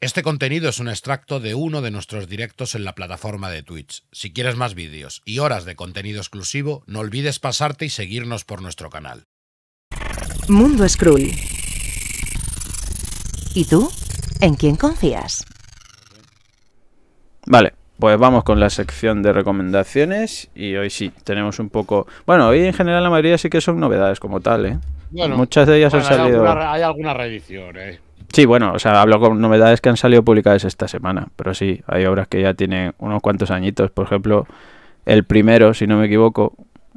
Este contenido es un extracto de uno de nuestros directos en la plataforma de Twitch. Si quieres más vídeos y horas de contenido exclusivo, no olvides pasarte y seguirnos por nuestro canal. Mundo Scroll. ¿Y tú? ¿En quién confías? Vale, pues vamos con la sección de recomendaciones y hoy sí, tenemos un poco... Bueno, hoy en general la mayoría sí que son novedades como tal, ¿eh? Muchas de ellas han salido... hay alguna reedición, ¿eh? Sí, bueno, o sea, hablo con novedades que han salido publicadas esta semana, pero sí, hay obras que ya tienen unos cuantos añitos. Por ejemplo, el primero, si no me equivoco,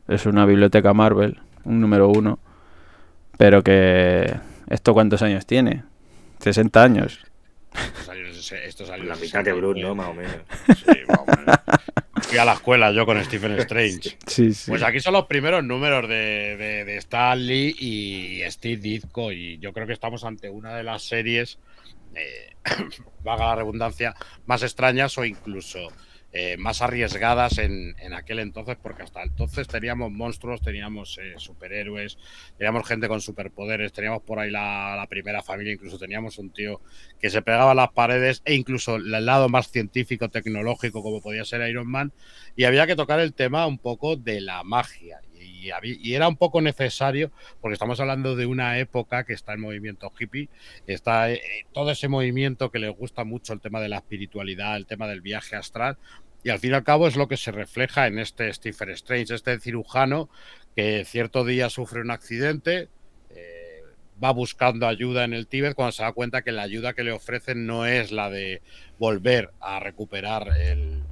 es una biblioteca Marvel, un número uno, pero que... ¿Esto cuántos años tiene? 60 años. Pues, eh, esto salió. La mitad de Bruno, ¿no? Más o menos. Sí, más o menos. Fui a la escuela yo con Stephen Strange. Pues aquí son los primeros números de, de, Stanley y Steve Ditko. Y yo creo que estamos ante una de las series, eh, vaga la redundancia, más extrañas o incluso eh, más arriesgadas en, aquel entonces, porque hasta entonces teníamos monstruos, teníamos eh, superhéroes, teníamos gente con superpoderes, teníamos por ahí la, la, primera familia, incluso teníamos un tío que se pegaba a las paredes e incluso el lado más científico, tecnológico, como podía ser Iron Man, y había que tocar el tema un poco de la magia y, era un poco necesario porque estamos hablando de una época que está en movimiento hippie, está eh, eh, todo ese movimiento que le gusta mucho el tema de la espiritualidad, el tema del viaje astral. Y al fin y al cabo es lo que se refleja en este Stephen Strange, este cirujano que cierto día sufre un accidente, eh, va buscando ayuda en el Tíbet cuando se da cuenta que la ayuda que le ofrecen no es la de volver a recuperar el,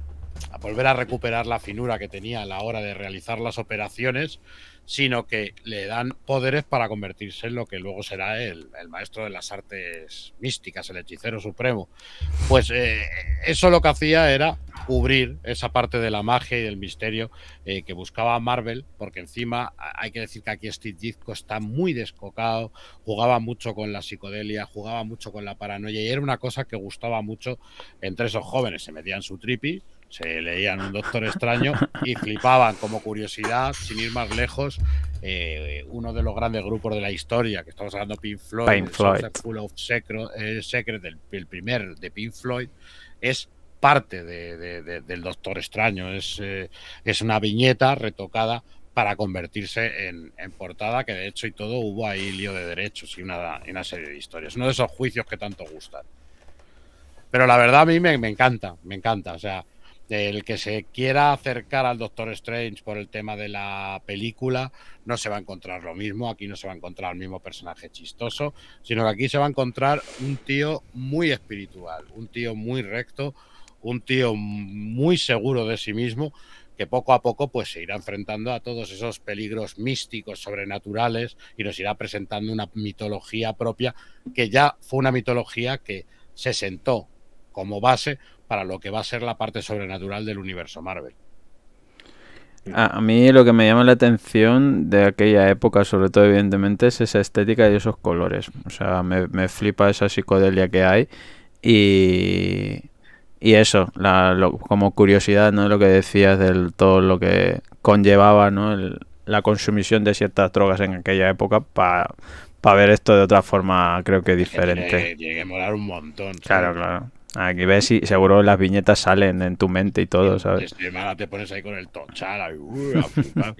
a volver a recuperar la finura que tenía a la hora de realizar las operaciones, sino que le dan poderes para convertirse en lo que luego será el, maestro de las artes místicas, el hechicero supremo. Pues eh, eso lo que hacía era cubrir esa parte de la magia y del misterio eh, que buscaba Marvel, porque encima hay que decir que aquí Steve Ditko está muy descocado, jugaba mucho con la psicodelia, jugaba mucho con la paranoia y era una cosa que gustaba mucho entre esos jóvenes. Se metían su tripi, se leían un Doctor Extraño y flipaban como curiosidad, sin ir más lejos, eh, uno de los grandes grupos de la historia, que estamos hablando Pink Floyd, Pink Floyd. of eh, Secret, el, primer de Pink Floyd, es parte del Doctor Extraño, es, eh, es una viñeta retocada para convertirse en, portada, que de hecho y todo hubo ahí lío de derechos y una, una serie de historias. Uno de esos juicios que tanto gustan. Pero la verdad a mí me, me encanta, me encanta. O sea, ...del que se quiera acercar al Doctor Strange por el tema de la película no se va a encontrar lo mismo, aquí no se va a encontrar el mismo personaje chistoso, sino que aquí se va a encontrar un tío muy espiritual, un tío muy recto, un tío muy seguro de sí mismo que poco a poco pues se irá enfrentando a todos esos peligros místicos, sobrenaturales y nos irá presentando una mitología propia que ya fue una mitología que se sentó como base para lo que va a ser la parte sobrenatural del universo Marvel. A, mí lo que me llama la atención de aquella época, sobre todo evidentemente, es esa estética y esos colores. O sea, me, flipa esa psicodelia que hay y, eso, la, como curiosidad, ¿no? Lo que decías del todo lo que conllevaba, la consumición de ciertas drogas en aquella época para ver esto de otra forma, creo que diferente. Llegué a morar un montón. Claro, claro. Aquí ves y seguro las viñetas salen en tu mente y todo, ¿sabes? Y pones ahí con el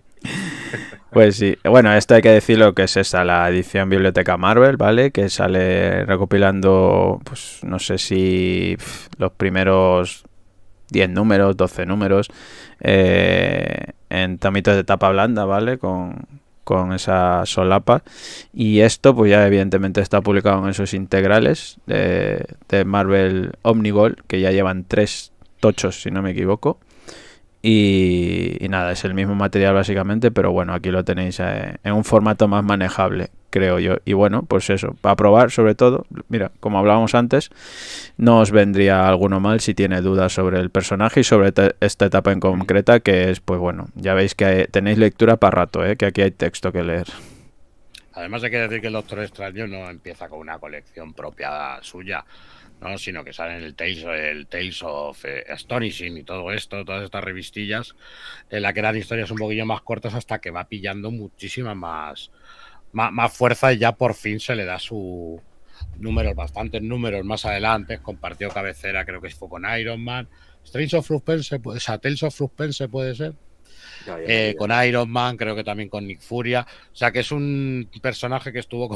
pues sí, bueno, esto hay que decirlo que es esta, la edición Biblioteca Marvel, ¿vale? Que sale recopilando, pues no sé si los primeros 10 números, 12 números, eh, en tamitos de tapa blanda, ¿vale? Con, con esa solapa. Y esto, pues ya evidentemente está publicado en esos integrales de, de Marvel Omnigol, que ya llevan tres tochos, si no me equivoco. Y, nada, es el mismo material básicamente, pero bueno, aquí lo tenéis eh, en un formato más manejable, creo yo. Y bueno, pues eso, para probar sobre todo, mira, como hablábamos antes, no os vendría alguno mal si tiene dudas sobre el personaje y sobre esta etapa en concreta, que es, pues bueno, ya veis que tenéis lectura para rato, eh, que aquí hay texto que leer. Además hay que decir que el Doctor Extraño no empieza con una colección propia suya. ¿no? sino que salen el Tales, el Tales of Stony eh, Astonishing y todo esto, todas estas revistillas, en la que eran historias un poquillo más cortas hasta que va pillando muchísima más, más, más fuerza y ya por fin se le da su números, bastantes números más adelante, compartió cabecera creo que fue con Iron Man, Strange of Suspense, o sea, Tales of Suspense puede ser. Eh, con Iron Man, creo que también con Nick Furia. O sea que es un personaje que estuvo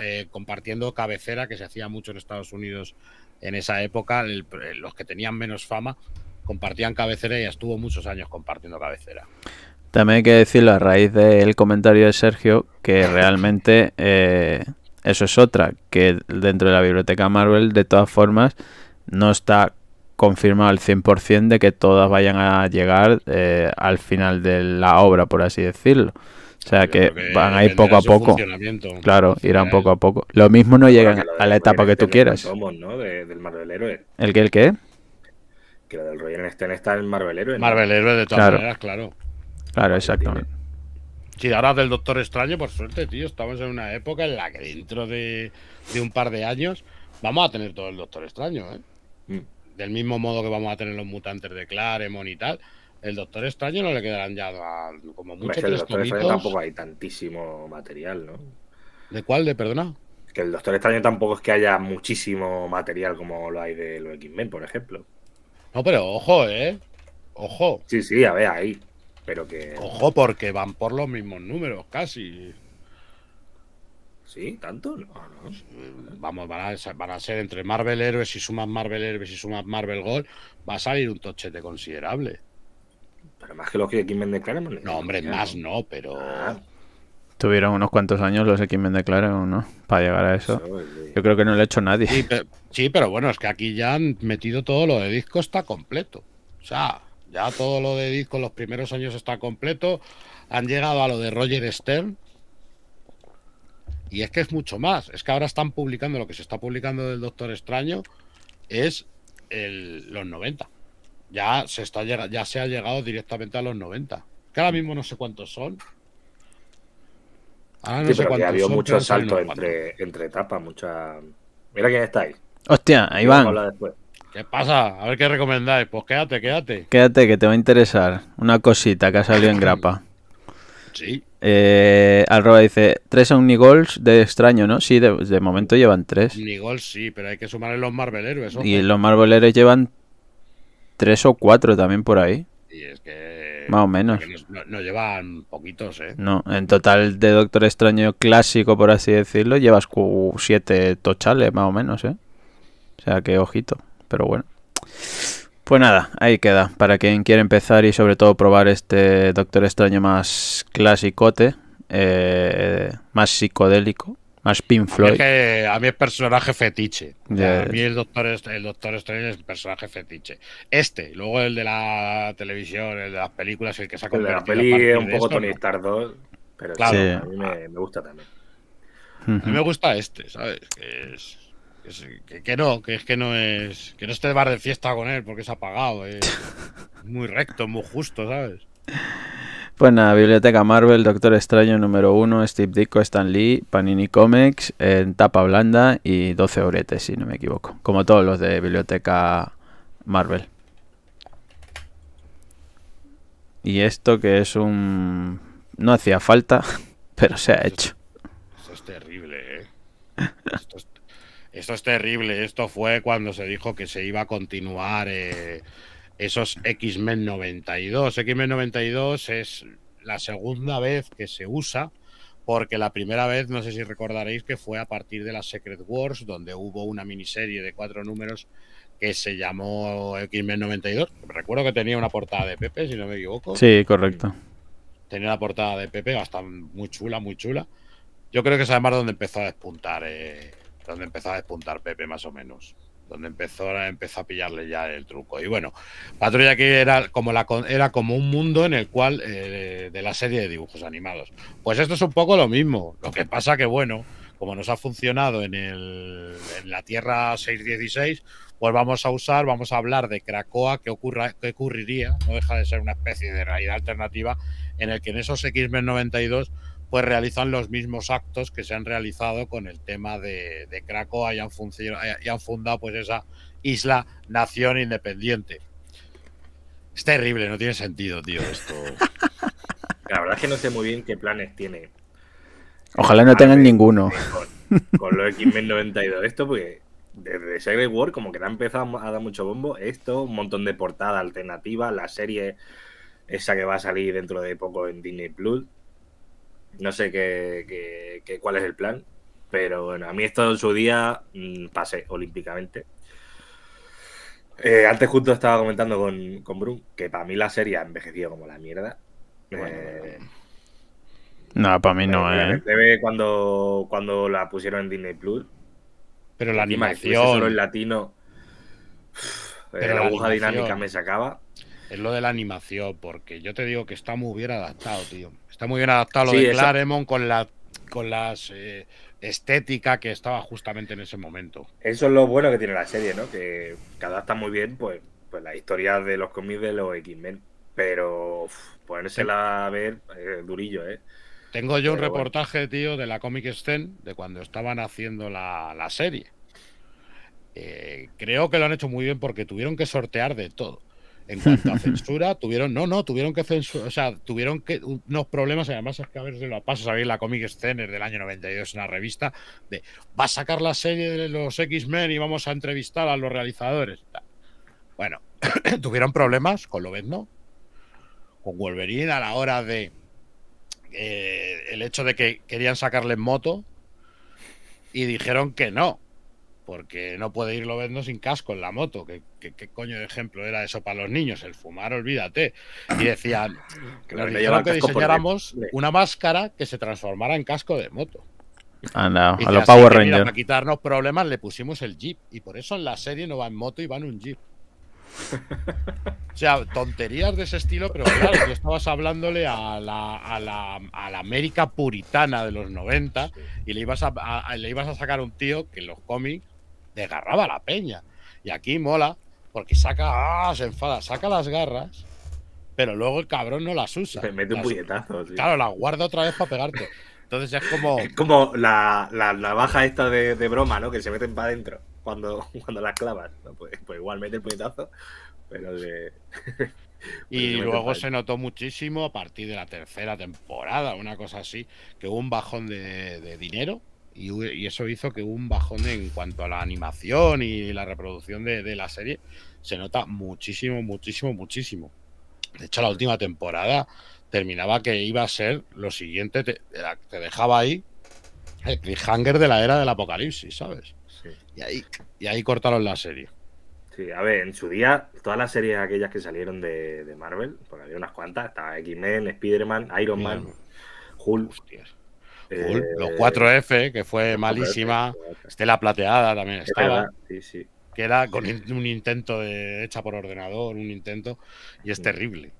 eh, compartiendo cabecera que se hacía mucho en Estados Unidos en esa época. Eh, los que tenían menos fama compartían cabecera y estuvo muchos años compartiendo cabecera. También hay que decirlo a raíz del comentario de Sergio que realmente eso es otra, que dentro de la biblioteca Marvel de todas formas no está Confirma al 100% de que todas vayan a llegar eh, al final de la obra, por así decirlo. O sea que, van a ir poco a poco. Claro, irán poco a poco. Lo mismo no llegan a la etapa que tú quieras. ¿El que ¿El qué? Que lo del Roger este está en Marvel Héroe. Marvel Héroe de todas claro. maneras, claro. Claro, exactamente. Si ahora del Doctor Extraño, por suerte, tío, estamos en una época en la que dentro de, de un par de años vamos a tener todo el Doctor Extraño, ¿eh? Mm del mismo modo que vamos a tener los mutantes de Claremont y tal, el Doctor Extraño no le quedarán ya como mucho el Doctor Extraño tampoco hay tantísimo material, ¿no? ¿De cuál? ¿De perdona? Que el Doctor Extraño tampoco es que haya muchísimo material como lo hay de los X-Men, por ejemplo. No, pero ojo, ¿eh? Ojo. Sí, sí, a ver, ahí. Pero que. Ojo, porque van por los mismos números, casi. ¿Sí? ¿Tanto? Ah, Vamos, van a, a, ser entre Marvel Héroes y sumas Marvel Héroes y sumas Marvel Gold, va a salir un tochete considerable. Pero más que los que X-Men de No, hombre, más no, pero... Ah. Tuvieron unos cuantos años los X-Men de Claremont, ¿no? Para llegar a eso. Yo creo que no lo ha hecho nadie. Sí pero, bueno, es que aquí ya han metido todo lo de disco, está completo. O sea, ya todo lo de disco, los primeros años está completo. Han llegado a lo de Roger Stern, y es que es mucho más. Es que ahora están publicando, lo que se está publicando del Doctor Extraño es los 90. Ya se, está, ya se ha llegado directamente a los 90. Que ahora mismo no sé cuántos son. Ahora no sé cuántos que ha habido mucho salto entre, entre etapas, mucha... Mira quién está ahí. Hostia, ahí van. ¿Qué pasa? A ver qué recomendáis. Pues quédate, quédate. Quédate, que te va a interesar. Una cosita que ha salido en grapa. Sí. Eh, dice, tres Omnigols de extraño, ¿no? Sí, de, momento llevan tres. Omnigols sí, pero hay que sumarle los Marvel Héroes. Y los Marvel Héroes llevan tres o cuatro también por ahí. Más o menos. No, no, llevan poquitos, ¿eh? No, en total de Doctor Extraño clásico, por así decirlo, llevas siete tochales, más o menos, ¿eh? O sea, que ojito, pero bueno. Pues nada, ahí queda, para quien quiera empezar y sobre todo probar este Doctor Extraño más clasicote, eh, más psicodélico, más Pink Floyd. Es a mí es personaje fetiche. A mí el Doctor, el Doctor Extraño es personaje fetiche. Este, luego el de la televisión, el de las películas, el que se El de la peli es un poco Tony Stark pero claro, a mí me, gusta también. A mí me gusta este, ¿sabes? Que es que, no, que es que no es. Que no esté de bar de fiesta con él porque es apagado. Eh. Es muy recto, muy justo, ¿sabes? Pues nada, Biblioteca Marvel, Doctor Extraño número 1, Steve Ditko, Stan Lee, Panini Comics, en tapa blanda y 12 oretes, si no me equivoco. Como todos los de Biblioteca Marvel. Y esto que es un... No hacía falta, pero se ha hecho. Esto es terrible, ¿eh? Esto es esto es terrible. Esto fue cuando se dijo que se iba a continuar eh, esos X-Men 92. X-Men 92 es la segunda vez que se usa porque la primera vez, no sé si recordaréis, que fue a partir de la Secret Wars, donde hubo una miniserie de cuatro números que se llamó X-Men 92. Recuerdo que tenía una portada de Pepe, si no me equivoco. Sí, correcto. Tenía la portada de Pepe, hasta muy chula, muy chula. Yo creo que es además donde empezó a despuntar eh, donde empezó a despuntar Pepe más o menos donde empezó, empezó a pillarle ya el truco. Y bueno, Patrulla que era como, la, era como un mundo en el cual, eh, de la serie de dibujos animados. Pues esto es un poco lo mismo, lo que pasa que bueno, como nos ha funcionado en, el, en la Tierra 616, pues vamos a usar, vamos a hablar de Cracoa... que, ocurra, que ocurriría, no deja de ser una especie de realidad alternativa, en el que en esos X-Men 92 pues realizan los mismos actos que se han realizado con el tema de, de Hayan y y han fundado pues esa isla nación independiente. Es terrible, no tiene sentido, tío, esto. La verdad es que no sé muy bien qué planes tiene. Ojalá no tengan ninguno. Eh, con, los X-Men 92, esto porque desde Secret War como que ha empezado a dar mucho bombo. Esto, un montón de portada alternativa la serie esa que va a salir dentro de poco en Disney Plus. No sé qué, cuál es el plan, pero bueno, a mí esto en su día mm, pasé olímpicamente. Eh, antes justo estaba comentando con, con Brun que para mí la serie ha envejecido como la mierda. Eh, no, para mí no, eh. ¿eh? cuando, cuando la pusieron en Disney Plus. Pero la animación. Solo en latino. la aguja dinámica me sacaba es lo de la animación, porque yo te digo que está muy bien adaptado, tío. Está muy bien adaptado lo de con la con las eh, estética que estaba justamente en ese momento. Eso es lo bueno que tiene la serie, ¿no? Que, adapta muy bien, pues, pues la historia de los cómics de los X-Men. Pero ponérsela a ver, eh, durillo, ¿eh? Tengo yo un reportaje, tío, de la Comic Scene de cuando estaban haciendo la, serie. Eh, creo que lo han hecho muy bien porque tuvieron que sortear de todo. En cuanto a censura, tuvieron, no, no, tuvieron que censurar, o sea, tuvieron que unos problemas, además es que a ver si lo paso a la Comic Scener del año 92, la revista de va a sacar la serie de los X-Men y vamos a entrevistar a los realizadores. Bueno, tuvieron problemas con no con Wolverine a la hora de eh, el hecho de que querían sacarle en moto y dijeron que no, porque no puede irlo viendo sin casco en la moto. ¿Qué, coño de ejemplo era eso para los niños? El fumar, olvídate. Y decían, claro, que diseñáramos una máscara que se transformara en casco de moto. Ah, no. a los Power Rangers. Para quitarnos problemas le pusimos el Jeep. Y por eso en la serie no va en moto y va en un Jeep. O sea, tonterías de ese estilo, pero claro, yo estabas hablándole a la, a la, América puritana de los 90 y le ibas a, le ibas a sacar un tío que en los cómics desgarraba la peña. Y aquí mola, porque saca, ¡ah! se enfada, saca las garras, pero luego el cabrón no las usa. mete un puñetazo. Tío. Claro, las guarda otra vez para pegarte. Entonces es como. Es como la, la esta de, broma, ¿no? Que se meten para adentro cuando, cuando las clavas. Pues, pues, igual mete el puñetazo, pero de. Pues y luego se notó muchísimo a partir de la tercera temporada, una cosa así, que hubo un bajón de, de dinero y, eso hizo que un bajón en cuanto a la animación y la reproducción de, la serie se nota muchísimo, muchísimo, muchísimo. De hecho, la última temporada terminaba que iba a ser lo siguiente, te, dejaba ahí el cliffhanger de la era del apocalipsis, ¿sabes? Y, ahí, y ahí cortaron la serie. Sí, a ver, en su día, todas las series aquellas que salieron de, de Marvel, porque había unas cuantas, estaba X-Men, Spider-Man, Iron Man, Hulk. Eh, los 4F, que fue malísima. Estela Plateada también estaba. Sí, Que era con un intento hecha por ordenador, un intento, y es mm. terrible.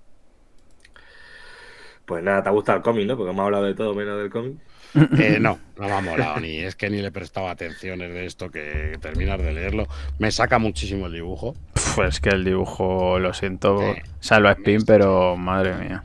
Pues nada, te ha gustado el cómic, ¿no? Porque hemos hablado de todo menos del cómic. Eh, no, no me ha molado ni es que ni le he prestado atención es de esto que terminar de leerlo. Me saca muchísimo el dibujo. Pues que el dibujo, lo siento, Salva salvo a Spin, pero madre mía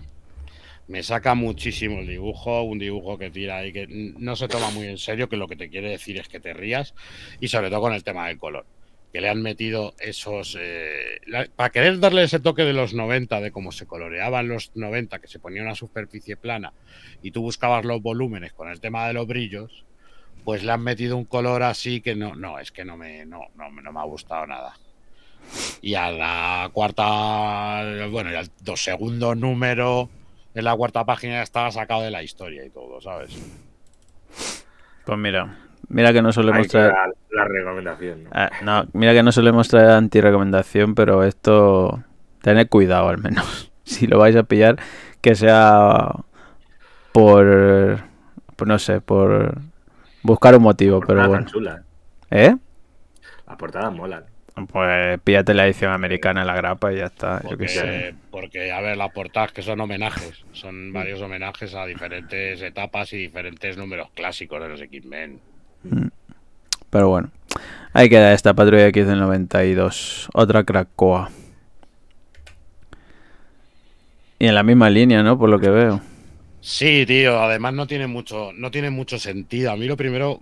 me saca muchísimo el dibujo, un dibujo que tira y que no se toma muy en serio, que lo que te quiere decir es que te rías, y sobre todo con el tema del color, que le han metido esos... Eh, para querer darle ese toque de los 90, de cómo se coloreaban los 90, que se ponía una superficie plana y tú buscabas los volúmenes con el tema de los brillos, pues le han metido un color así que no, no, es que no me, no, no, me ha gustado nada. Y a la cuarta, bueno, y al segundo número en la cuarta página estaba sacado de la historia y todo, ¿sabes? Pues mira, mira que no suele mostrar La, recomendación. Ah, ¿no? mira que no suele mostrar anti-recomendación, pero esto. Tened cuidado al menos. si lo vais a pillar, que sea por. no sé, por buscar un motivo, pero bueno. chula, ¿eh? ¿eh? La portada mola. Pues pídate la edición americana, en la grapa y ya está. Porque, a ver, las portadas que son homenajes, son varios homenajes a diferentes etapas y diferentes números clásicos de los X-Men. Mm. Pero bueno, ahí queda esta patrulla X del 92, otra Cracoa. Y en la misma línea, ¿no? Por lo que veo. Sí, tío, además no tiene mucho, no tiene mucho sentido. A mí lo primero,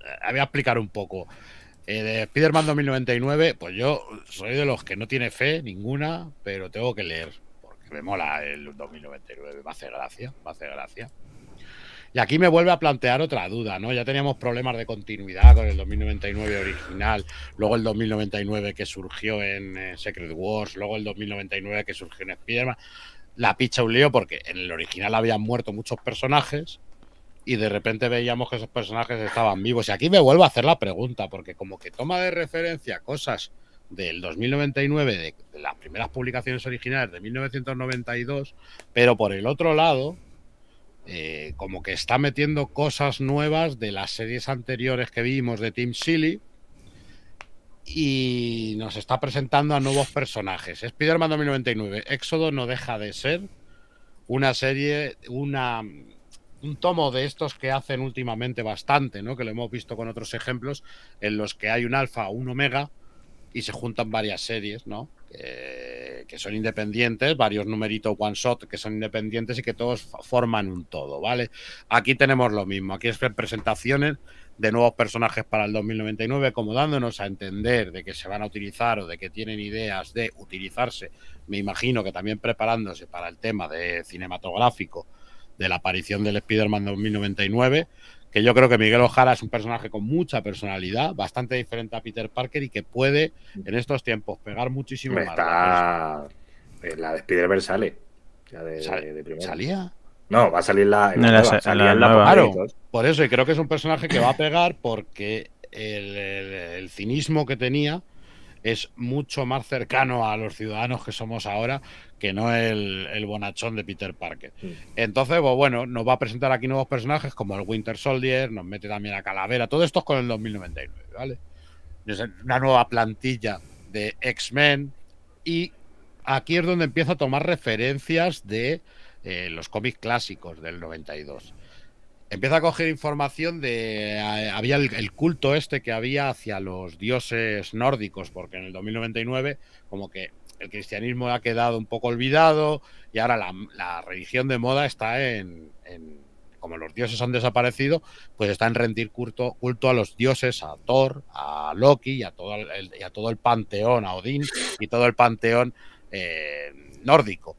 eh, voy a explicar un poco. Eh, de Spider-Man 2099, pues yo soy de los que no tiene fe ninguna, pero tengo que leer, porque me mola el 2099, me hace gracia, a hace gracia. Y aquí me vuelve a plantear otra duda, ¿no? Ya teníamos problemas de continuidad con el 2099 original, luego el 2099 que surgió en eh, Secret Wars, luego el 2099 que surgió en Spider-Man. La picha un lío porque en el original habían muerto muchos personajes y de repente veíamos que esos personajes estaban vivos. Y aquí me vuelvo a hacer la pregunta, porque como que toma de referencia cosas del 2099, de, las primeras publicaciones originales de 1992, pero por el otro lado, eh, como que está metiendo cosas nuevas de las series anteriores que vimos de Team Silly y nos está presentando a nuevos personajes. Spider-Man 2099, Éxodo no deja de ser una serie, una un tomo de estos que hacen últimamente bastante, ¿no? Que lo hemos visto con otros ejemplos, en los que hay un alfa o un omega y se juntan varias series, ¿no? Que, son independientes, varios numeritos one shot que son independientes y que todos forman un todo, ¿vale? Aquí tenemos lo mismo, aquí es representaciones de nuevos personajes para el 2099, como dándonos a entender de que se van a utilizar o de que tienen ideas de utilizarse, me imagino que también preparándose para el tema de cinematográfico de la aparición del Spider-Man 2099, que yo creo que Miguel Ojara es un personaje con mucha personalidad, bastante diferente a Peter Parker y que puede en estos tiempos pegar muchísimo. Más. La de spider man sale. ¿Salía? No, va a salir la, la, claro, por eso, y creo que es un personaje que va a pegar porque el cinismo que tenía es mucho más cercano a los ciudadanos que somos ahora que no el, bonachón de Peter Parker. Mm. Entonces, pues bueno, nos va a presentar aquí nuevos personajes como el Winter Soldier, nos mete también a Calavera, todo esto con el 2099, ¿vale? Es una nueva plantilla de X-Men y aquí es donde empieza a tomar referencias de eh, los cómics clásicos del 92. Empieza a coger información de. Eh, había el, culto este que había hacia los dioses nórdicos, porque en el 2099, como que el cristianismo ha quedado un poco olvidado y ahora la, religión de moda está en, Como los dioses han desaparecido, pues está en rendir culto, culto a los dioses, a Thor, a Loki y a todo el, y a todo el panteón, a Odín y todo el panteón eh, nórdico.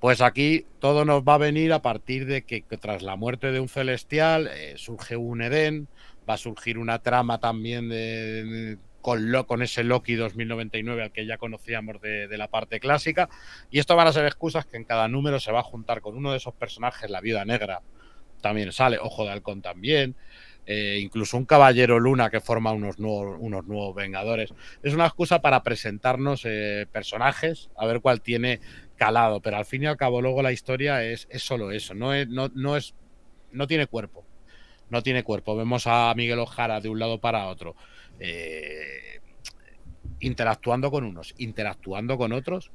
Pues aquí todo nos va a venir a partir de que, tras la muerte de un celestial eh, surge un Edén, va a surgir una trama también de, con, con ese Loki 2099 al que ya conocíamos de, la parte clásica. Y esto van a ser excusas que en cada número se va a juntar con uno de esos personajes, la Viuda Negra también sale, Ojo de Halcón también. Eh, incluso un caballero luna que forma unos nuevos, unos nuevos vengadores. Es una excusa para presentarnos eh, personajes, a ver cuál tiene calado, pero al fin y al cabo luego la historia es, es solo eso, no es, no, no es, no tiene cuerpo, no tiene cuerpo. Vemos a Miguel Ojara de un lado para otro, eh, interactuando con unos, interactuando con otros,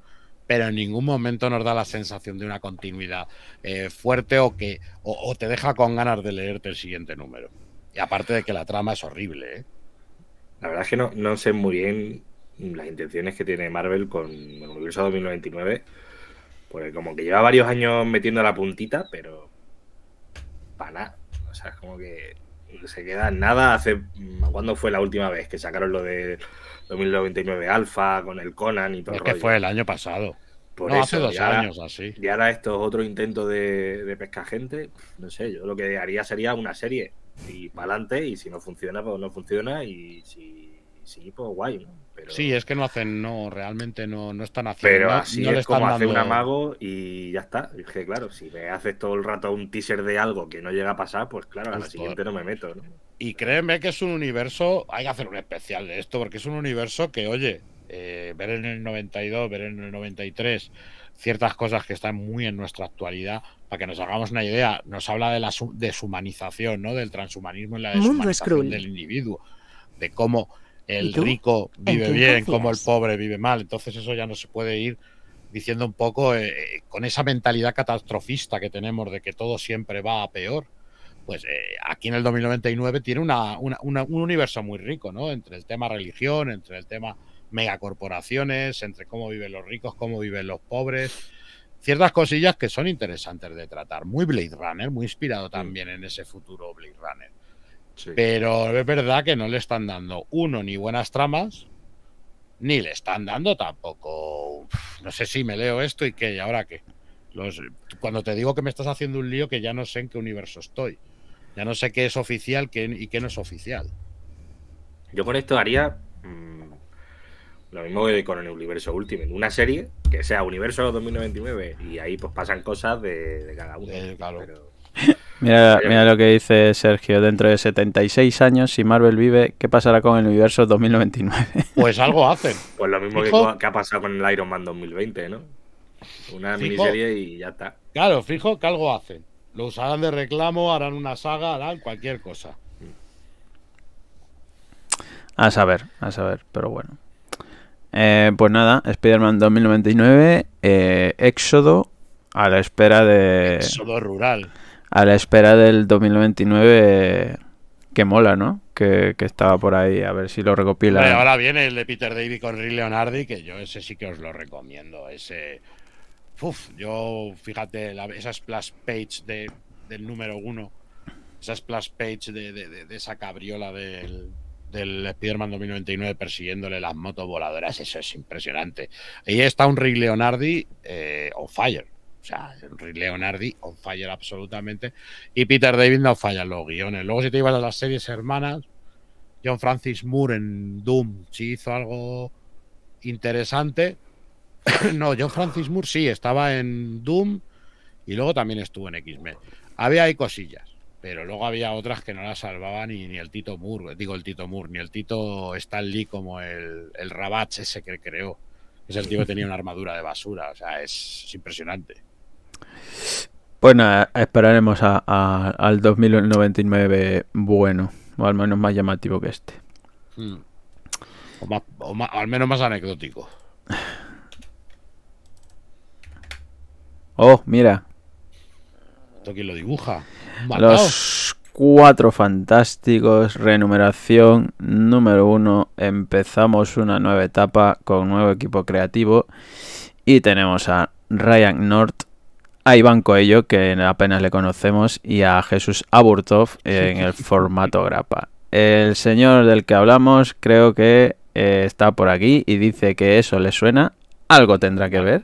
pero en ningún momento nos da la sensación de una continuidad eh, fuerte o que te deja con ganas de leerte el siguiente número. Y aparte de que la trama es horrible. ¿eh? La verdad es que no, no sé muy bien las intenciones que tiene Marvel con el universo 2099 porque como que lleva varios años metiendo la puntita, pero. Para nada. O sea, es como que se queda en nada. Hace, mm, ¿Cuándo fue la última vez que sacaron lo de 2099 Alpha con el Conan y todo? que fue el año pasado. Por hace dos años así. Y ahora estos otros intentos de, pesca gente, no sé, yo lo que haría sería una serie y para adelante y si no funciona, pues no funciona y si, si pues guay, ¿no? Sí, es que no hacen, no, realmente no, no están haciendo. Pero así es como hace un amago y ya está. Es que claro, si me haces todo el rato un teaser de algo que no llega a pasar, pues claro, a la siguiente no me meto. Y créeme que es un universo, hay que hacer un especial de esto, porque es un universo que, oye, eh, ver en el 92, ver en el 93 ciertas cosas que están muy en nuestra actualidad, para que nos hagamos una idea, nos habla de la deshumanización, ¿no? del transhumanismo en la deshumanización del individuo, de cómo el rico vive bien como el pobre vive mal. Entonces eso ya no se puede ir diciendo un poco eh, eh, con esa mentalidad catastrofista que tenemos de que todo siempre va a peor. Pues eh, aquí en el 2099 tiene un universo muy rico, ¿no? Entre el tema religión, entre el tema megacorporaciones, entre cómo viven los ricos, cómo viven los pobres. Ciertas cosillas que son interesantes de tratar. Muy Blade Runner, muy inspirado también en ese futuro Blade Runner. Pero es verdad que no le están dando, uno, ni buenas tramas, ni le están dando tampoco. no sé si me leo esto y qué, y ahora qué. cuando te digo que me estás haciendo un lío, que ya no sé en qué universo estoy. Ya no sé qué es oficial y qué no es oficial. Yo con esto haría mm, lo mismo que con el universo Ultimate. Una serie que sea universo 2099 y ahí pues pasan cosas de, cada uno. Eh, Mira, lo que dice Sergio. Dentro de 76 años, si Marvel vive, ¿qué pasará con el universo 2099? Pues algo hacen. Pues lo mismo que, ha pasado con el Iron Man 2020, ¿no? Una miniserie y ya está. Claro, fijo que algo hacen. Lo usarán de reclamo, harán una saga, harán cualquier cosa. A saber, a saber, pero bueno. Eh, pues nada, Spider-Man 2099, eh, Éxodo, a la espera de. Éxodo rural a la espera del 2029 que mola, ¿no? Que, estaba por ahí, a ver si lo recopila. ahora viene el de Peter David con Rick Leonardi, que yo ese sí que os lo recomiendo. Ese. Uf, yo, fíjate, esa splash page del número uno, esa splash page de, esa cabriola del, del Spider-Man 2029 persiguiéndole las motos voladoras, eso es impresionante. Ahí está un Rick Leonardi eh, on fire. O sea, Leonardi on fire absolutamente. Y Peter David no falla los guiones. Luego, si te ibas a las series hermanas, John Francis Moore en Doom sí hizo algo interesante. no, John Francis Moore sí, estaba en Doom y luego también estuvo en X-Men. Había ahí cosillas, pero luego había otras que no las salvaban ni, ni el Tito Moore, eh, digo el Tito Moore, ni el Tito Stan Lee como el, el Rabatch ese que creó. Es el tío que tenía una armadura de basura, o sea, es impresionante. Bueno, eh, esperaremos al 2099 bueno, o al menos más llamativo que este. Hmm. O, al menos más anecdótico. Oh, mira. ¿Esto quién lo dibuja? Los cuatro fantásticos, renumeración número uno. Empezamos una nueva etapa con nuevo equipo creativo. Y tenemos a Ryan North a Iván Coello, que apenas le conocemos, y a Jesús Aburtov en el formato grapa. El señor del que hablamos creo que eh, está por aquí y dice que eso le suena, algo tendrá que ver.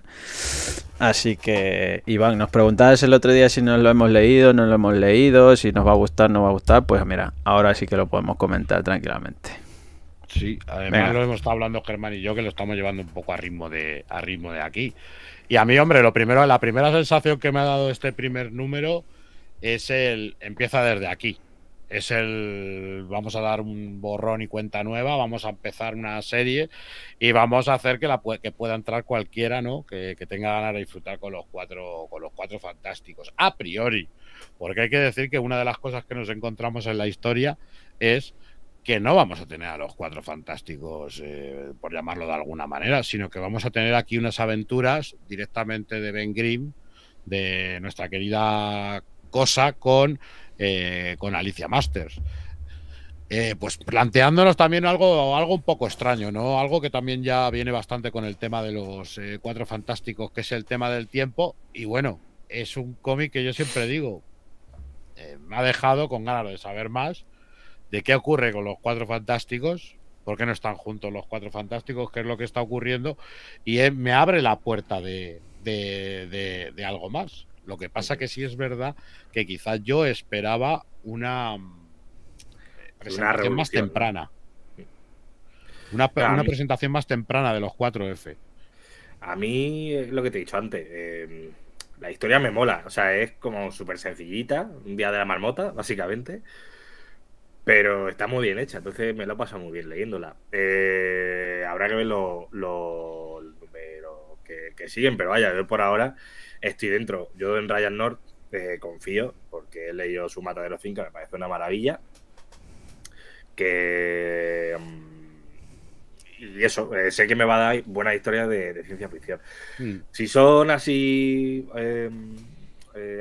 Así que, Iván, nos preguntabas el otro día si nos lo hemos leído, no lo hemos leído, si nos va a gustar, no va a gustar. Pues mira, ahora sí que lo podemos comentar tranquilamente. Sí, además lo hemos estado hablando Germán y yo, que lo estamos llevando un poco a ritmo de, a ritmo de aquí. Y a mí, hombre, lo primero, la primera sensación que me ha dado este primer número es el empieza desde aquí. Es el vamos a dar un borrón y cuenta nueva, vamos a empezar una serie y vamos a hacer que la que pueda entrar cualquiera, ¿no? Que, que tenga ganas de disfrutar con los cuatro, con los cuatro fantásticos, a priori. Porque hay que decir que una de las cosas que nos encontramos en la historia es que no vamos a tener a los cuatro fantásticos, eh, por llamarlo de alguna manera, sino que vamos a tener aquí unas aventuras directamente de Ben Grimm, de nuestra querida cosa con, eh, Alicia Masters. Eh, pues planteándonos también algo, algo un poco extraño, ¿no? Algo que también ya viene bastante con el tema de los cuatro fantásticos, que es el tema del tiempo. Y bueno, es un cómic que yo siempre digo, me ha dejado con ganas de saber más de qué ocurre con los cuatro fantásticos, por qué no están juntos los cuatro fantásticos, qué es lo que está ocurriendo, y eh, me abre la puerta de, de, algo más. Lo que pasa que sí es verdad que quizás yo esperaba una mm, presentación más temprana. Una, presentación más temprana de los Cuatro f A mí lo que te he dicho antes. Em, la historia me mola. O sea, es como súper sencillita. Un día de la marmota, básicamente. Pero está muy bien hecha, entonces me lo he muy bien leyéndola. Eh, habrá que ver los lo, que, siguen, pero vaya, yo por ahora estoy dentro. Yo en Ryan North eh, confío, porque he leído su Mata de los Cinco me parece una maravilla. Que. Mm, y eso, eh, sé que me va a dar buenas historias de, ciencia ficción. Hmm. Si son así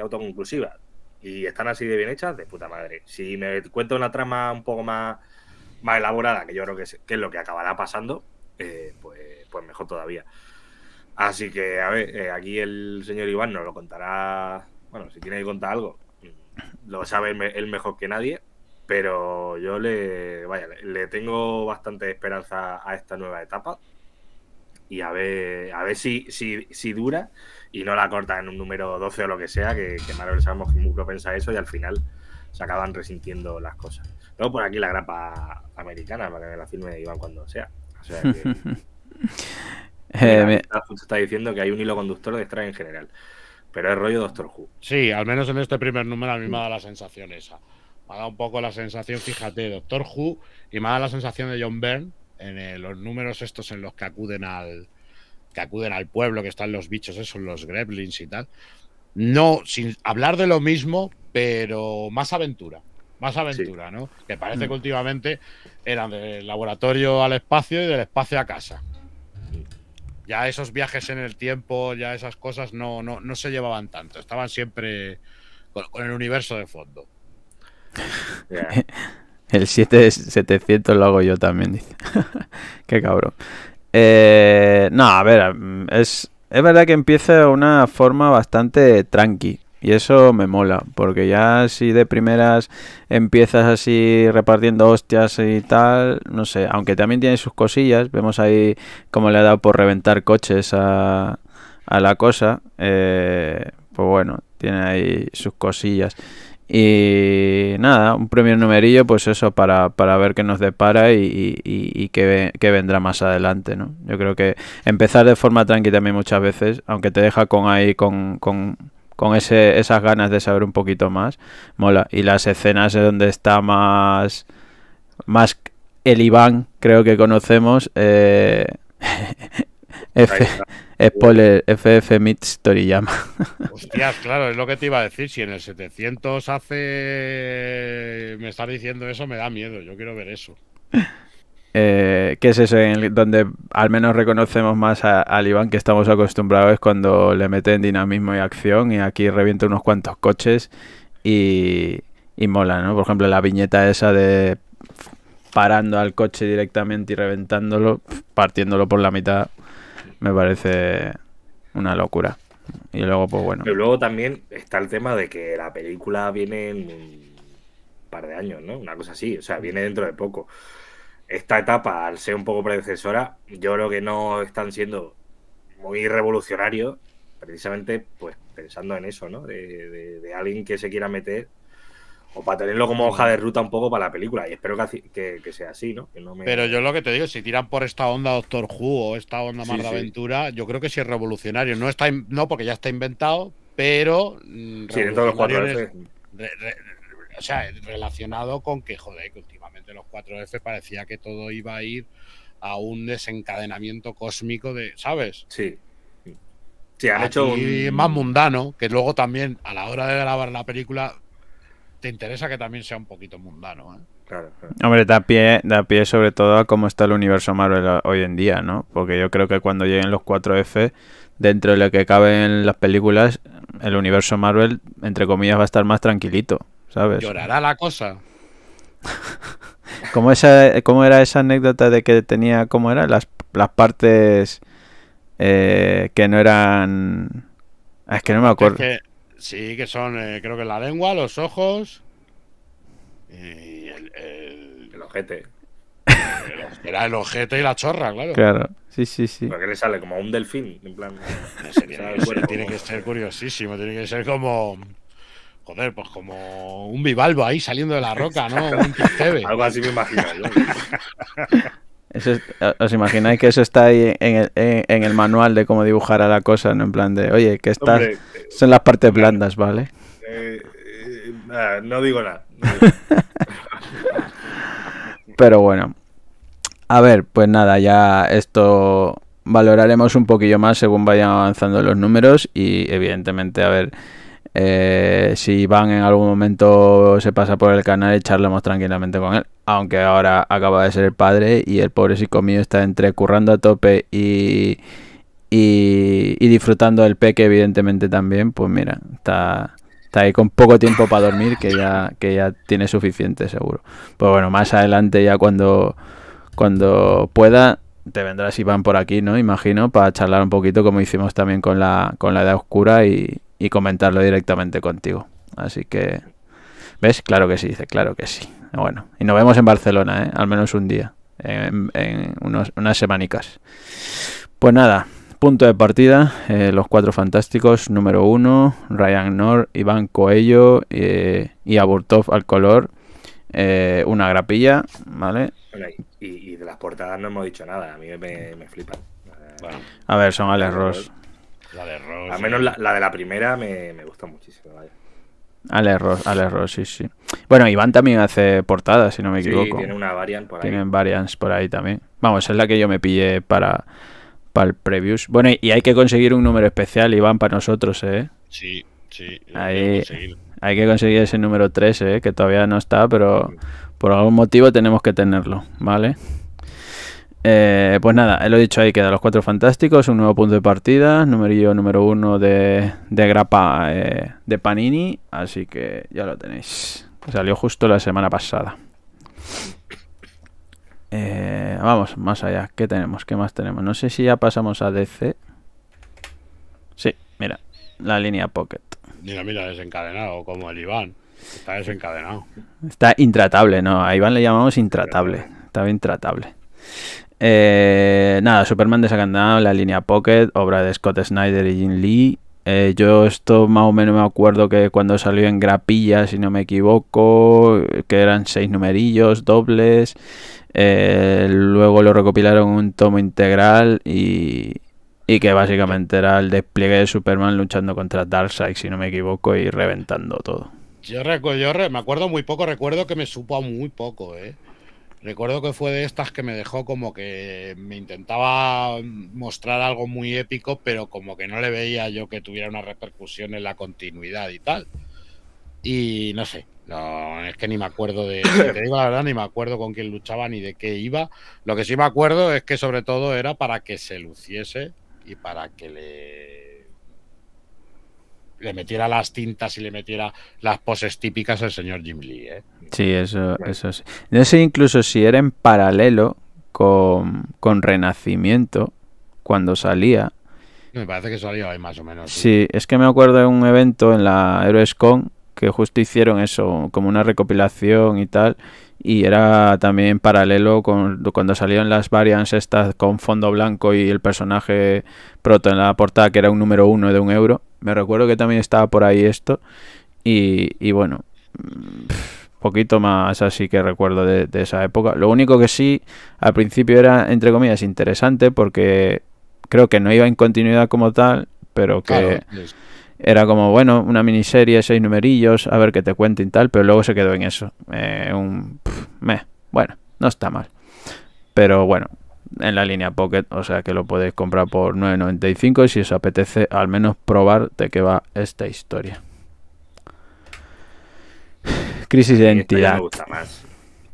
autoconclusivas, y están así de bien hechas, de puta madre. Si me cuento una trama un poco más, más elaborada, que yo creo que es, lo que acabará pasando, eh, pues, pues, mejor todavía. Así que, a ver, eh, aquí el señor Iván nos lo contará. Bueno, si tiene que contar algo, mm, lo sabe él mejor que nadie. Pero yo le, vaya, le tengo bastante esperanza a esta nueva etapa. Y a ver, a ver si, si, si dura y no la corta en un número 12 o lo que sea, que, que sabemos que muy propensa eso y al final se acaban resintiendo las cosas. Luego por aquí la grapa americana, para que la firme Iván cuando sea. O sea que... Eh, está diciendo que hay un hilo conductor de extra en general, pero es rollo Doctor Who. Sí, al menos en este primer número a mí me ha dado la sensación esa. Me ha dado un poco la sensación, fíjate, Doctor Who, y me ha dado la sensación de John Byrne en eh, los números estos en los que acuden al, acuden al pueblo, que están los bichos esos, los gremlins y tal. No, sin hablar de lo mismo, pero más aventura. Más aventura, ¿no? Que parece mm. que últimamente eran del laboratorio al espacio y del espacio a casa. Ya esos viajes en el tiempo, ya esas cosas no, no, no se llevaban tanto. Estaban siempre con, el universo de fondo. El 7700 lo hago yo también, dice. Qué cabrón. Eh, no, a ver, es, es verdad que empieza de una forma bastante tranqui. Y eso me mola, porque ya si de primeras empiezas así repartiendo hostias y tal, no sé, aunque también tiene sus cosillas, vemos ahí cómo le ha dado por reventar coches a, la cosa, eh, pues bueno, tiene ahí sus cosillas. Y nada, un premio numerillo, pues eso, para, para ver qué nos depara y, y, qué, vendrá más adelante, ¿no? Yo creo que empezar de forma tranquila también muchas veces, aunque te deja con ahí, con, con, esas ganas de saber un poquito más, mola. Y las escenas es donde está más, más el Iván, creo que conocemos, eh, spoiler, FF Meets Toriyama. Hostias, claro, es lo que te iba a decir. Si en el 700 hace. Me estás diciendo eso, me da miedo. Yo quiero ver eso. Eh, ¿Qué es eso? donde al menos reconocemos más al Iván que estamos acostumbrados es cuando le meten dinamismo y acción y aquí revienta unos cuantos coches y, y mola, ¿no? Por ejemplo, la viñeta esa de parando al coche directamente y reventándolo, partiéndolo por la mitad, me parece una locura. Y luego, pues bueno. Pero luego también está el tema de que la película viene en un par de años, ¿no? Una cosa así, o sea, viene dentro de poco. Esta etapa, al ser un poco predecesora, yo creo que no están siendo muy revolucionarios, precisamente pues pensando en eso, ¿no? De, de, de alguien que se quiera meter o para tenerlo como hoja de ruta un poco para la película. Y espero que, que, sea así, ¿no? Pero yo lo que te digo, si tiran por esta onda Doctor Who o esta onda más de aventura, yo creo que sí es revolucionario. No, está no porque ya está inventado, pero. Mm, sí, dentro de los cuatro F. o sea, relacionado con que, joder, que últimamente los cuatro F parecía que todo iba a ir a un desencadenamiento cósmico de. ¿Sabes? Sí. Sí, ha hecho más mundano, que luego también a la hora de grabar la película te interesa que también sea un poquito mundano. ¿eh? Claro, Hombre, da pie, da pie sobre todo a cómo está el universo Marvel hoy en día, ¿no? Porque yo creo que cuando lleguen los 4F, dentro de lo que caben las películas, el universo Marvel, entre comillas, va a estar más tranquilito, ¿sabes? Llorará la cosa. ¿Cómo, esa, ¿Cómo era esa anécdota de que tenía, cómo era, las, las partes eh, que no eran... Ah, es que no me acuerdo. Sí, que son, eh, creo que la lengua, los ojos. el. ojete. era el ojete y la chorra, claro. Claro, sí, sí, sí. Porque le sale como un delfín, en plan. tiene, que ser, curiosísimo, tiene que ser como joder, pues como un bivalvo ahí saliendo de la roca, ¿no? un Algo así me imagino. ¿Os imagináis que eso está ahí en el, en el, manual de cómo dibujar a la cosa? ¿no? En plan de, oye, que estas son las partes eh, blandas, ¿vale? Eh, eh, no digo nada. Pero bueno. A ver, pues nada, ya esto valoraremos un poquillo más según vayan avanzando los números y evidentemente, a ver eh, si Iván en algún momento se pasa por el canal y charlamos tranquilamente con él, aunque ahora acaba de ser el padre y el pobre si mío está entre currando a tope y, y, disfrutando del peque, evidentemente también, pues mira, está, está ahí con poco tiempo para dormir que ya, que ya tiene suficiente seguro. Pues bueno, más adelante ya cuando, cuando pueda te vendrás van por aquí, ¿no? Imagino, para charlar un poquito como hicimos también con la, con la Edad Oscura y, y comentarlo directamente contigo. Así que, ¿ves? Claro que sí, dice, claro que sí. Bueno, y nos vemos en Barcelona, ¿eh? al menos un día, en, unas semanicas. Pues nada, punto de partida, eh, los cuatro fantásticos, número uno, Ryan Nor, Iván Coello eh, y Aburtov al color, eh, una grapilla, ¿vale? Y, de las portadas no hemos dicho nada, a mí me, me flipan. A ver, son Alex Ross. La de Ross. Al menos la, de la primera me, me gusta muchísimo, Al error, al error, sí, sí. Bueno, Iván también hace portadas, si no me equivoco. Sí, tiene una variant por ahí. Tienen variants por ahí también. Vamos, es la que yo me pillé para, para el preview Bueno, y hay que conseguir un número especial, Iván, para nosotros, ¿eh? Sí, sí. Ahí, hay que conseguir ese número 3, ¿eh? Que todavía no está, pero por algún motivo tenemos que tenerlo, ¿vale? Eh, pues nada, lo he dicho ahí, queda los cuatro fantásticos, un nuevo punto de partida, numerillo número uno de, de grapa eh, de Panini, así que ya lo tenéis. Salió justo la semana pasada. Eh, vamos, más allá, ¿qué tenemos? ¿Qué más tenemos? No sé si ya pasamos a DC. Sí, mira, la línea Pocket. Mira, mira, desencadenado, como el Iván. Está desencadenado. Está intratable, ¿no? A Iván le llamamos intratable. Estaba intratable. Eh, nada, Superman de la línea Pocket, obra de Scott Snyder y Jim Lee. Eh, yo esto más o menos me acuerdo que cuando salió en grapilla, si no me equivoco, que eran seis numerillos dobles. Eh, luego lo recopilaron en un tomo integral y, que básicamente era el despliegue de Superman luchando contra Darkseid, si no me equivoco, y reventando todo. Yo, recuerdo, me acuerdo muy poco, recuerdo que me supo muy poco, ¿eh? Recuerdo que fue de estas que me dejó como que me intentaba mostrar algo muy épico, pero como que no le veía yo que tuviera una repercusión en la continuidad y tal. Y no sé, no, es que ni me acuerdo de. te la verdad, ni me acuerdo con quién luchaba ni de qué iba. Lo que sí me acuerdo es que, sobre todo, era para que se luciese y para que le. Le metiera las tintas y le metiera las poses típicas al señor Jim Lee, ¿eh? Sí, eso, eso sí. No sé incluso si era en paralelo con, Renacimiento, cuando salía. Me parece que salió ahí más o menos. Sí. es que me acuerdo de un evento en la Con que justo hicieron eso, como una recopilación y tal. Y era también paralelo con cuando salieron las variants estas con fondo blanco y el personaje proto en la portada, que era un número uno de un euro. Me recuerdo que también estaba por ahí esto. Y, bueno. Mm, poquito más así que recuerdo de, esa época. Lo único que sí, al principio era, entre comillas, interesante porque creo que no iba en continuidad como tal, pero que era como, bueno, una miniserie, seis numerillos, a ver qué te cuenten y tal, pero luego se quedó en eso. Eh, un... bueno, no está mal. Pero bueno, en la línea Pocket, o sea que lo podéis comprar por 9.95 y si os apetece al menos probar de qué va esta historia. Crisis de identidad.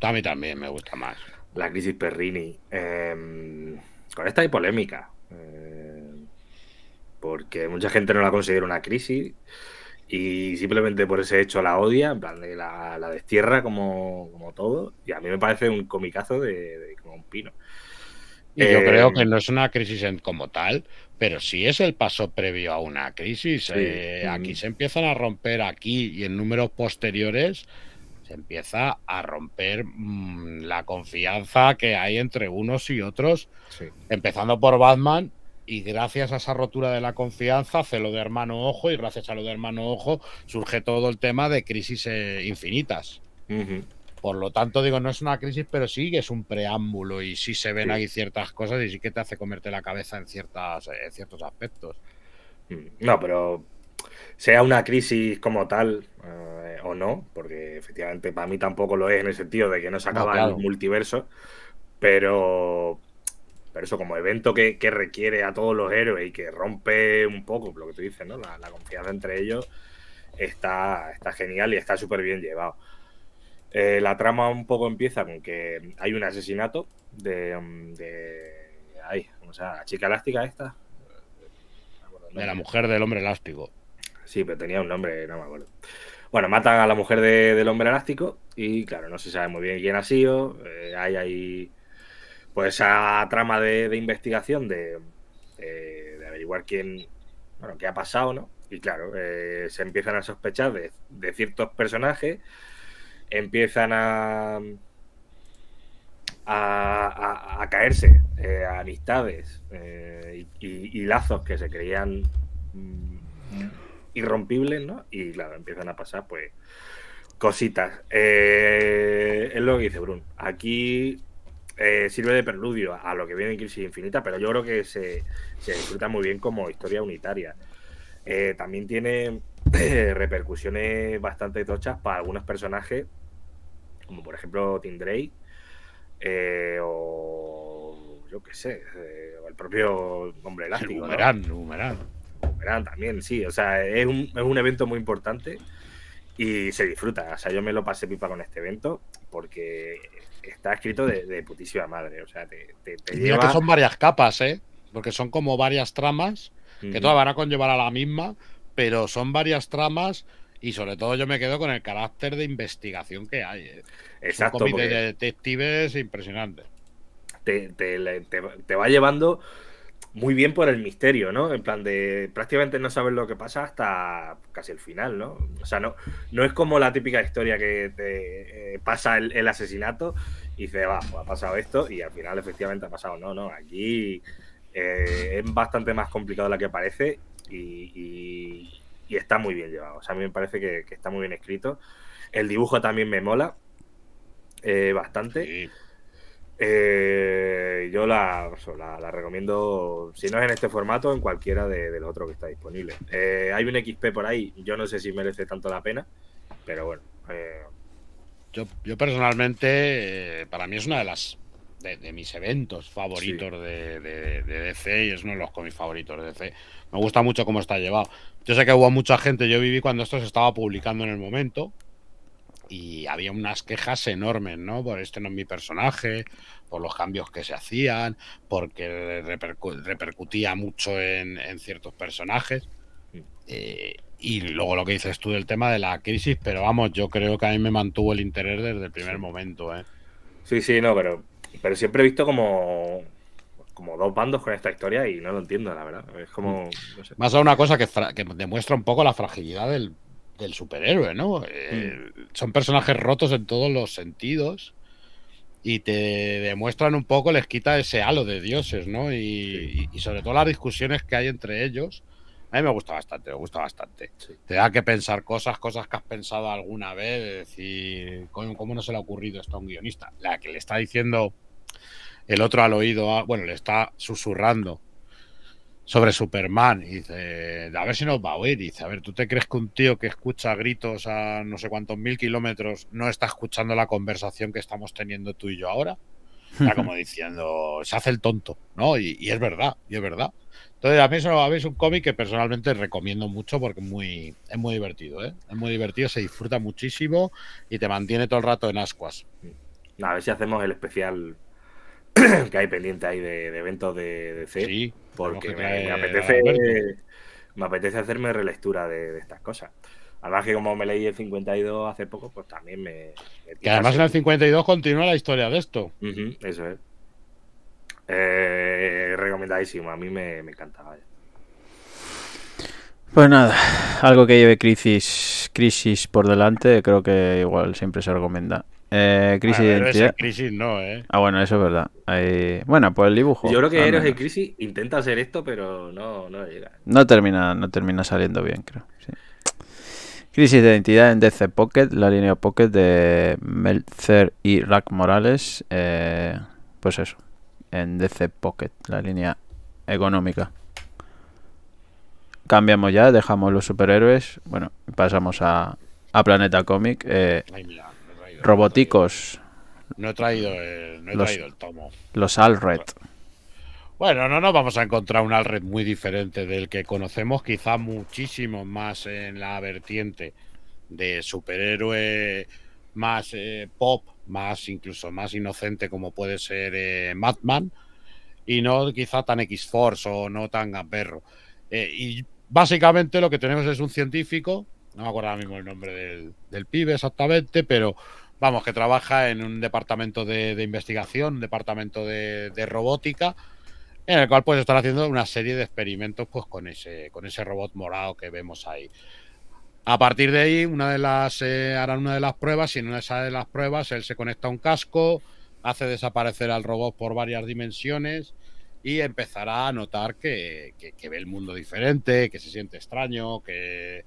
A mí también me gusta más. La crisis Perrini. Em, con esta hay polémica. Em, porque mucha gente no la considera una crisis y simplemente por ese hecho la odia, en plan de la, la destierra como, como, todo. Y a mí me parece un comicazo de, como un pino. Y yo em, creo que no es una crisis en, como tal, pero sí es el paso previo a una crisis. Eh, aquí mm. se empiezan a romper aquí y en números posteriores se empieza a romper mm, la confianza que hay entre unos y otros, empezando por Batman. Y gracias a esa rotura de la confianza, hace lo de hermano ojo, y gracias a lo de hermano ojo, surge todo el tema de crisis eh, infinitas. Por lo tanto, digo, no es una crisis, pero sí que es un preámbulo y sí se ven ahí ciertas cosas y sí que te hace comerte la cabeza en, ciertas, eh, en ciertos aspectos. Mm. No, pero sea una crisis como tal eh, o no, porque efectivamente para mí tampoco lo es en el sentido de que no se acaba el multiverso, pero, pero eso como evento que, requiere a todos los héroes y que rompe un poco lo que tú dices, ¿no? La, confianza entre ellos está, está genial y está súper bien llevado. Eh, la trama un poco empieza con que hay un asesinato de... o sea, la chica elástica esta. de la mujer del hombre elástico. Sí, pero tenía un nombre, no me acuerdo. Bueno, matan a la mujer del hombre elástico y claro, no se sabe muy bien quién ha sido. Eh, hay ahí pues esa trama de, investigación de, averiguar quién, bueno, qué ha pasado, ¿no? Y claro, eh, se empiezan a sospechar de, ciertos personajes, empiezan a, a, caerse eh, amistades y, lazos que se creían mm, irrompibles, ¿no? Y claro, empiezan a pasar, pues, cositas. Eh, es lo que dice Brun. Aquí eh, sirve de preludio a lo que viene en Crisis Infinita, pero yo creo que se, disfruta muy bien como historia unitaria. Eh, también tiene repercusiones bastante tochas para algunos personajes, como por ejemplo Tindrey, o yo qué sé, el propio hombre elástico. Humerán, también, sí. O sea, es un, es un evento muy importante y se disfruta. O sea, yo me lo pasé pipa con este evento porque está escrito de, putísima madre. O sea, te, te, lleva... que son varias capas, ¿eh? Porque son como varias tramas que todas van a conllevar a la misma, pero son varias tramas y sobre todo yo me quedo con el carácter de investigación que hay. ¿eh? Exacto. Un de detectives impresionante. Te, te, va llevando muy bien por el misterio, ¿no? En plan de prácticamente no saber lo que pasa hasta casi el final, ¿no? O sea, no, no es como la típica historia que te eh, pasa el, asesinato y se va, pues ha pasado esto y al final efectivamente ha pasado. No, no, aquí eh, es bastante más complicado la que parece y, está muy bien llevado. O sea, a mí me parece que, está muy bien escrito. El dibujo también me mola eh, bastante. Eh, eh, yo la, la, recomiendo, si no es en este formato, en cualquiera de, los otros que está disponible. Eh, hay un XP por ahí, yo no sé si merece tanto la pena, pero bueno. Eh. Yo, yo, personalmente, para mí es una de las de, mis eventos favoritos de, de, DC y es uno de los cómics favoritos de DC. Me gusta mucho cómo está llevado. Yo sé que hubo mucha gente, yo viví cuando esto se estaba publicando en el momento, y había unas quejas enormes, ¿no? Por este no es mi personaje, por los cambios que se hacían, porque repercutía mucho en, ciertos personajes. Eh, y luego lo que dices tú del tema de la crisis, pero vamos, yo creo que a mí me mantuvo el interés desde el primer momento, ¿eh? Sí, sí, no, pero, pero siempre he visto como como dos bandos con esta historia y no lo entiendo, la verdad. Es como. Mm. Más a una cosa que, demuestra un poco la fragilidad del del superhéroe, ¿no? Mm. Eh, son personajes rotos en todos los sentidos y te demuestran un poco, les quita ese halo de dioses, ¿no? Y, sobre todo las discusiones que hay entre ellos. A mí me gusta bastante, me gusta bastante. Te da que pensar cosas, cosas que has pensado alguna vez, y decir, ¿cómo, no se le ha ocurrido esto a un guionista? La que le está diciendo el otro al oído, ah, bueno, le está susurrando sobre Superman. Y dice, a ver si nos va a oír. Y dice, a ver, ¿tú te crees que un tío que escucha gritos a no sé cuántos mil kilómetros no está escuchando la conversación que estamos teniendo tú y yo ahora? Está como diciendo, se hace el tonto, ¿no? Y, es verdad, y es verdad. Entonces, a mí, eso, es un cómic que personalmente recomiendo mucho porque muy, es muy divertido, ¿eh? Es muy divertido, se disfruta muchísimo y te mantiene todo el rato en ascuas. A ver si hacemos el especial que hay pendiente ahí de, eventos de, C, porque me, apetece, me apetece hacerme relectura de, estas cosas. Además que como me leí el 52 hace poco, pues también me... que además en el 52 continúa la historia de esto. eso es. Eh, recomendadísimo, a mí me, me encantaba. Pues nada, algo que lleve crisis, crisis por delante, creo que igual siempre se recomienda. Eh, crisis de identidad. no, eh. Ah, bueno, eso es verdad. Bueno, pues el dibujo. Yo creo que ah, Héroes de Crisis intenta hacer esto, pero no, no llega. No termina, no termina saliendo bien, creo. Crisis de identidad en DC Pocket, la línea Pocket de Melzer y Rack Morales. Eh, pues eso, en DC Pocket, la línea económica. Cambiamos ya, dejamos los superhéroes. Bueno, pasamos a, a Planeta Comic. Eh, ...robóticos... No he traído el, no traído el tomo. Los Alred. Bueno, no nos vamos a encontrar un Alred muy diferente del que conocemos, quizá muchísimo más en la vertiente de superhéroe más eh, pop, más incluso más inocente como puede ser Madman, eh, y no quizá tan X-Force o no tan Gamberro. Eh, y básicamente lo que tenemos es un científico, no me acuerdo ahora mismo el nombre del, del pibe exactamente, pero vamos, que trabaja en un departamento de, investigación, un departamento de, robótica, en el cual pues estar haciendo una serie de experimentos pues con ese, con ese robot morado que vemos ahí. A partir de ahí, una de las eh, harán una de las pruebas y en una de las pruebas él se conecta a un casco, hace desaparecer al robot por varias dimensiones y empezará a notar que ve el mundo diferente, que se siente extraño, que,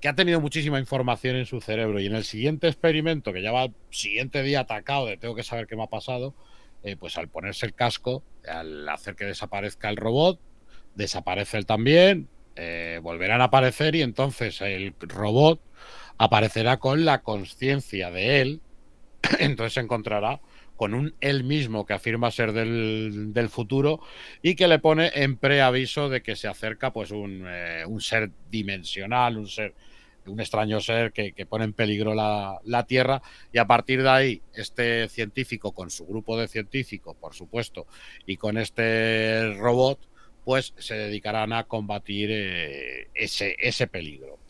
que ha tenido muchísima información en su cerebro y en el siguiente experimento, que ya va el siguiente día atacado de tengo que saber qué me ha pasado, eh, pues al ponerse el casco, al hacer que desaparezca el robot, desaparece él también, eh, volverán a aparecer y entonces el robot aparecerá con la conciencia de él, entonces se encontrará con un él mismo que afirma ser del, del futuro y que le pone en preaviso de que se acerca pues un, eh, un ser dimensional, un ser un extraño ser que, pone en peligro la, la, Tierra y a partir de ahí este científico con su grupo de científicos, por supuesto, y con este robot, pues se dedicarán a combatir eh, ese, ese peligro.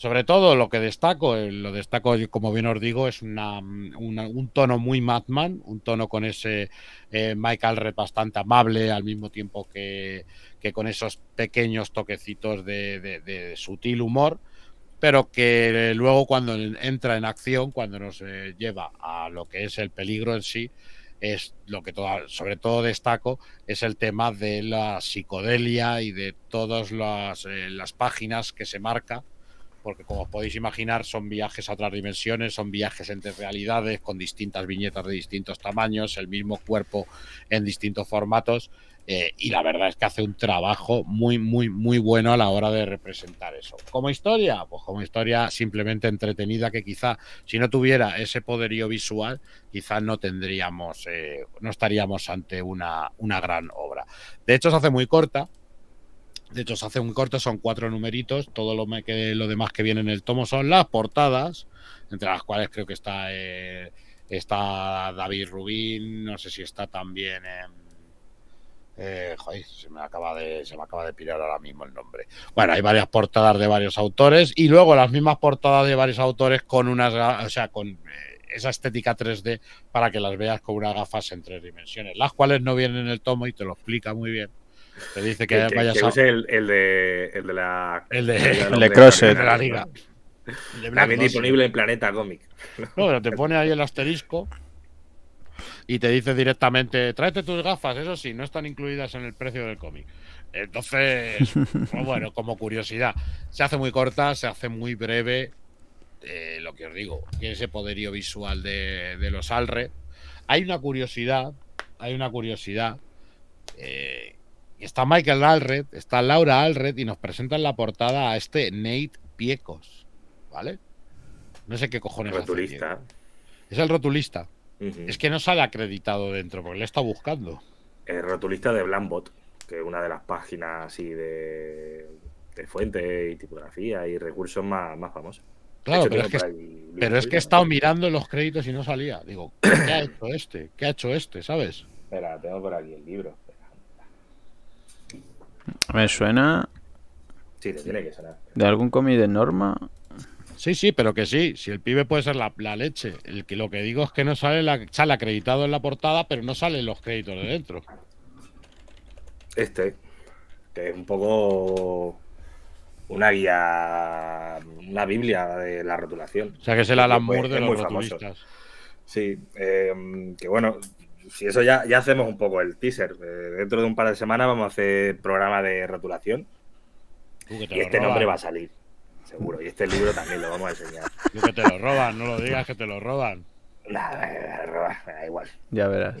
Sobre todo lo que destaco, eh, lo destaco, como bien os digo, es una, un tono muy Madman, un tono con ese eh, Michael Red bastante amable, al mismo tiempo que, con esos pequeños toquecitos de, sutil humor, pero que eh, luego cuando entra en acción, cuando nos lleva a lo que es el peligro en sí, es lo que sobre todo destaco es el tema de la psicodelia y de todas las, las páginas que se marca porque como os podéis imaginar son viajes a otras dimensiones, son viajes entre realidades con distintas viñetas de distintos tamaños, el mismo cuerpo en distintos formatos eh, y la verdad es que hace un trabajo muy, muy, muy bueno a la hora de representar eso. ¿Como historia? Pues como historia simplemente entretenida que quizá si no tuviera ese poderío visual, quizá no tendríamos, eh, no estaríamos ante una, una gran obra. De hecho, se hace muy corta, de hecho, se hace un corte, son cuatro numeritos. Todo lo, lo demás que viene en el tomo son las portadas, entre las cuales creo que está, eh, está David Rubín, no sé si está también... Eh, joder, se me, acaba de, se me acaba de pirar ahora mismo el nombre. Bueno, hay varias portadas de varios autores y luego las mismas portadas de varios autores con unas, o sea, con eh, esa estética 3D para que las veas con unas gafas en tres dimensiones, las cuales no vienen en el tomo y te lo explica muy bien te dice que, vayas a... el, el, de, el de la. El de, el de la liga. También disponible en Planeta cómic No, pero te pone ahí el asterisco y te dice directamente: tráete tus gafas, eso sí, no están incluidas en el precio del cómic. Entonces, pues bueno, como curiosidad, se hace muy corta, se hace muy breve. Eh, lo que os digo, tiene ese poderío visual de, de los Alre. Hay una curiosidad, hay una curiosidad eh, está Michael Alred, está Laura Alred y nos presentan la portada a este Nate Piecos, ¿vale? No sé qué cojones. Rotulista. es el rotulista. Es que no sale acreditado dentro, porque le está buscando. El rotulista de Blambot, que es una de las páginas así de, fuente y tipografía y recursos más, famosos. Claro, pero, es que, pero es que, he estado mirando los créditos y no salía. Digo, ¿qué ha hecho este? ¿Qué ha hecho este? ¿Sabes? Espera, tengo por aquí el libro. Me suena. que ¿De algún cómic de norma? Sí, sí, pero que sí. Si el pibe puede ser la, leche. El, lo que digo es que no sale, la, sale acreditado en la portada, pero no salen los créditos de dentro. Este. Que es un poco. Una guía. Una Biblia de la rotulación. O sea, que es el Alan de los rotulistas. Sí, eh, que bueno, si eso ya, ya hacemos un poco el teaser. Eh, dentro de un par de semanas vamos a hacer programa de rotulación. y este nombre va a salir, seguro. Y este libro también lo vamos a enseñar. que te lo roban, no lo digas que te lo roban. Nada, da igual. Ya verás.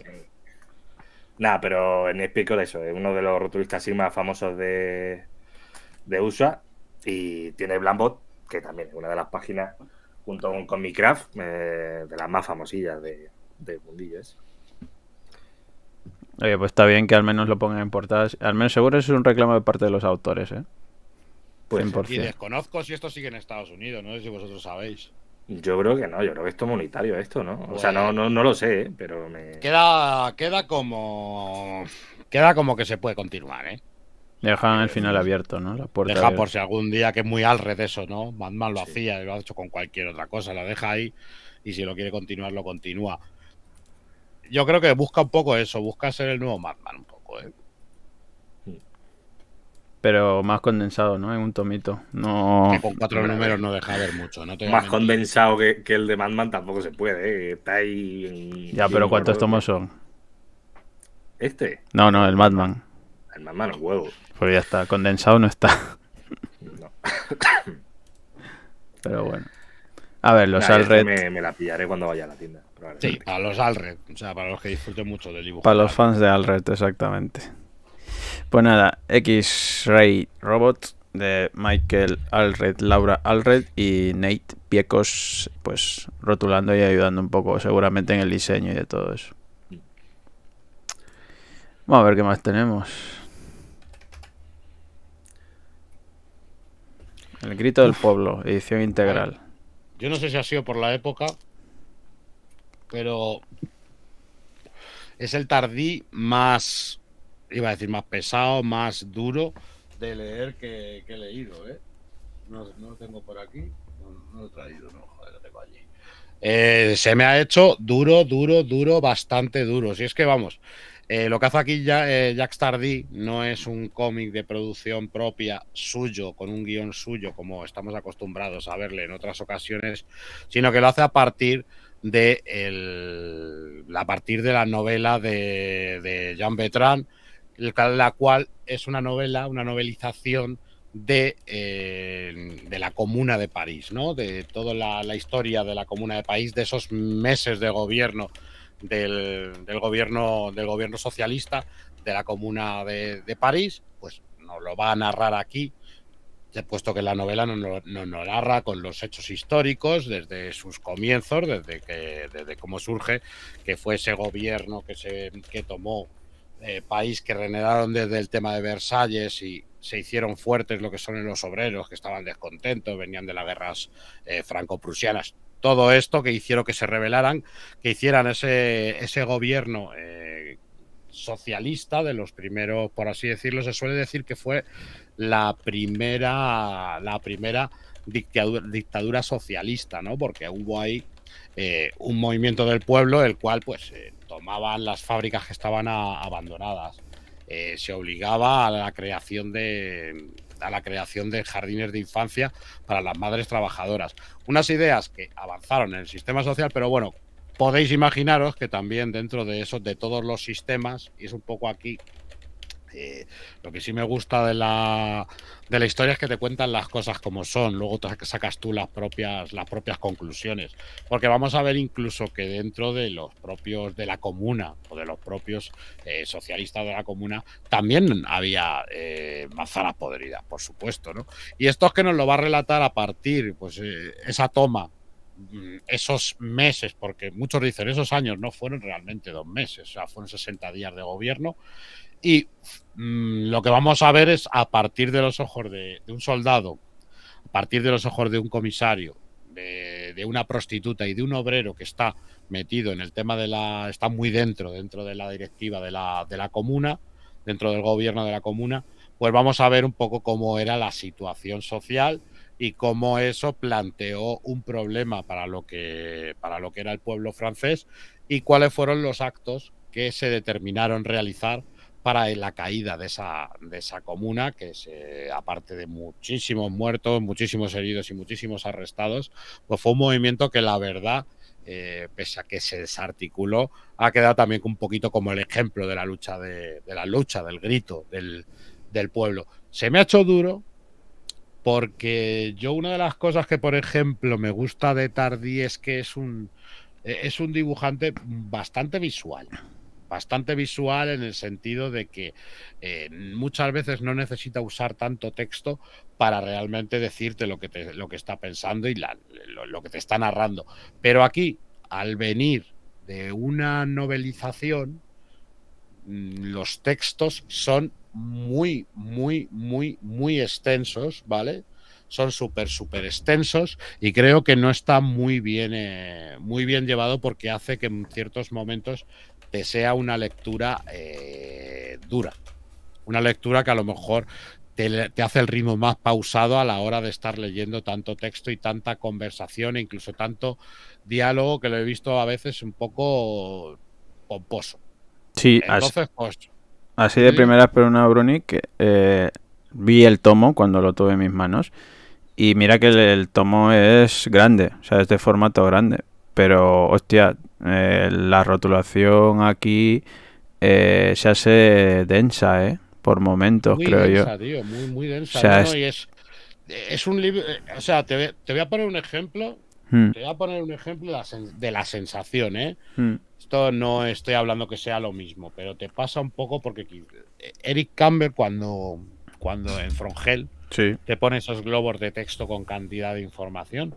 Nada, pero en de eso, es uno de los rotulistas sí más famosos de, USA. Y tiene Blambot, que también es una de las páginas, junto con, con eh, de las más famosillas de, de mundillo Oye, pues está bien que al menos lo pongan en portadas. Al menos seguro eso es un reclamo de parte de los autores, ¿eh? Pues, y desconozco si esto sigue en Estados Unidos, no sé si vosotros sabéis. Yo creo que no, yo creo que esto es monetario esto, ¿no? o sea, no, pues no, no lo sé, ¿eh? pero me... Queda, queda como... Queda como que se puede continuar, ¿eh? Dejan el eh, final abierto, ¿no? deja por si algún día que es muy al de eso, ¿no? Batman lo hacía, lo ha hecho con cualquier otra cosa, la deja ahí y si lo quiere continuar, lo continúa yo creo que busca un poco eso, busca ser el nuevo Madman un poco, ¿eh? Pero más condensado, ¿no? En un tomito. No. con cuatro números no deja ver mucho. más condensado que, el de Madman tampoco se puede, ¿eh? Está ahí. ya, pero ¿cuántos tomos son? ¿Este? No, no, el Madman. El Madman es huevo. Pues ya está, condensado no está. pero bueno. A ver, los alrededores. Este me la pillaré cuando vaya a la tienda sí, para los Alred, o sea, para los que disfruten mucho del dibujo. Para los fans de Alred, exactamente. Pues nada, X-Ray Robot de Michael Alred, Laura Alred y Nate Piecos, pues rotulando y ayudando un poco seguramente en el diseño y de todo eso. Vamos a ver qué más tenemos. El grito del pueblo, edición integral. Yo no sé si ha sido por la época, pero es el tardí más, iba a decir, más pesado, más duro de leer que, he leído, ¿eh? No, lo tengo por aquí, no, lo he traído, no, joder, lo tengo allí. Eh, se me ha hecho duro, duro, duro, bastante duro. Si es que vamos, eh, lo que hace aquí ya, eh, Jack Tardy no es un cómic de producción propia suyo, con un guión suyo, como estamos acostumbrados a verle en otras ocasiones, sino que lo hace a partir de a partir de la novela de, de Jean Bertrand, la cual es una novela, una novelización eh, de, la Comuna de París, ¿no? de toda la, historia de la Comuna de París, de esos meses de gobierno del, del gobierno del gobierno socialista de la Comuna de, de París, pues nos lo va a narrar aquí puesto que la novela no, no narra con los hechos históricos desde sus comienzos, desde que desde cómo surge, que fue ese gobierno que se tomó eh, país que renegaron desde el tema de Versalles y se hicieron fuertes lo que son los obreros que estaban descontentos, venían de las guerras eh, franco-prusianas. Todo esto que hicieron que se rebelaran, que hicieran ese, ese gobierno eh, socialista de los primeros, por así decirlo, se suele decir que fue la primera, la primera dictadura, socialista, ¿no? Porque hubo ahí eh, un movimiento del pueblo, el cual pues eh, tomaban las fábricas que estaban abandonadas, eh, se obligaba a la creación de a la creación de jardines de infancia para las madres trabajadoras. Unas ideas que avanzaron en el sistema social, pero bueno, podéis imaginaros que también dentro de esos, de todos los sistemas, y es un poco aquí eh, lo que sí me gusta de la, de historia es que te cuentan las cosas como son, luego sacas tú las propias, las propias conclusiones. Porque vamos a ver incluso que dentro de los propios de la comuna o de los propios eh, socialistas de la comuna también había eh, manzanas podridas, por supuesto. ¿no? Y esto es que nos lo va a relatar a partir, pues, esa toma Mm, esos meses, porque muchos dicen esos años no fueron realmente dos meses, o sea, fueron 60 días de gobierno. Y mm, lo que vamos a ver es a partir de los ojos de, un soldado, a partir de los ojos de un comisario, de, de, una prostituta y de un obrero que está metido en el tema de la. está muy dentro, dentro de la directiva de la, de la comuna, dentro del gobierno de la comuna, pues vamos a ver un poco cómo era la situación social y cómo eso planteó un problema para lo que, para lo que era el pueblo francés y cuáles fueron los actos que se determinaron realizar para la caída de esa, de esa comuna, que se, aparte de muchísimos muertos, muchísimos heridos y muchísimos arrestados, pues fue un movimiento que la verdad, eh, pese a que se desarticuló, ha quedado también un poquito como el ejemplo de la lucha, de, de la lucha, del grito, del, del pueblo. Se me ha hecho duro porque yo una de las cosas que, por ejemplo, me gusta de Tardí es que es un, eh, es un dibujante bastante visual bastante visual en el sentido de que eh, muchas veces no necesita usar tanto texto para realmente decirte lo que, te, lo que está pensando y lo, que te está narrando. Pero aquí, al venir de una novelización, Mm, los textos son muy, muy, muy, muy extensos, ¿vale? Son súper, súper extensos y creo que no está muy bien, eh, muy bien llevado porque hace que en ciertos momentos te sea una lectura eh, dura. Una lectura que a lo mejor te, te, hace el ritmo más pausado a la hora de estar leyendo tanto texto y tanta conversación e incluso tanto diálogo que lo he visto a veces un poco pomposo. Sí, eh, así, de primeras, pero una Brunic, eh, vi el tomo cuando lo tuve en mis manos. Y mira que el, tomo es grande, o sea, es de formato grande. Pero, hostia, eh, la rotulación aquí se hace densa, ¿eh? Por momentos, muy creo densa, yo. Tío, muy, muy densa. un libro. O sea, te, te voy a poner un ejemplo Hmm. Te voy a poner un ejemplo de la sensación, ¿eh? hmm. Esto no estoy hablando que sea lo mismo, pero te pasa un poco porque Eric Campbell cuando, cuando en Frongel te pone esos globos de texto con cantidad de información.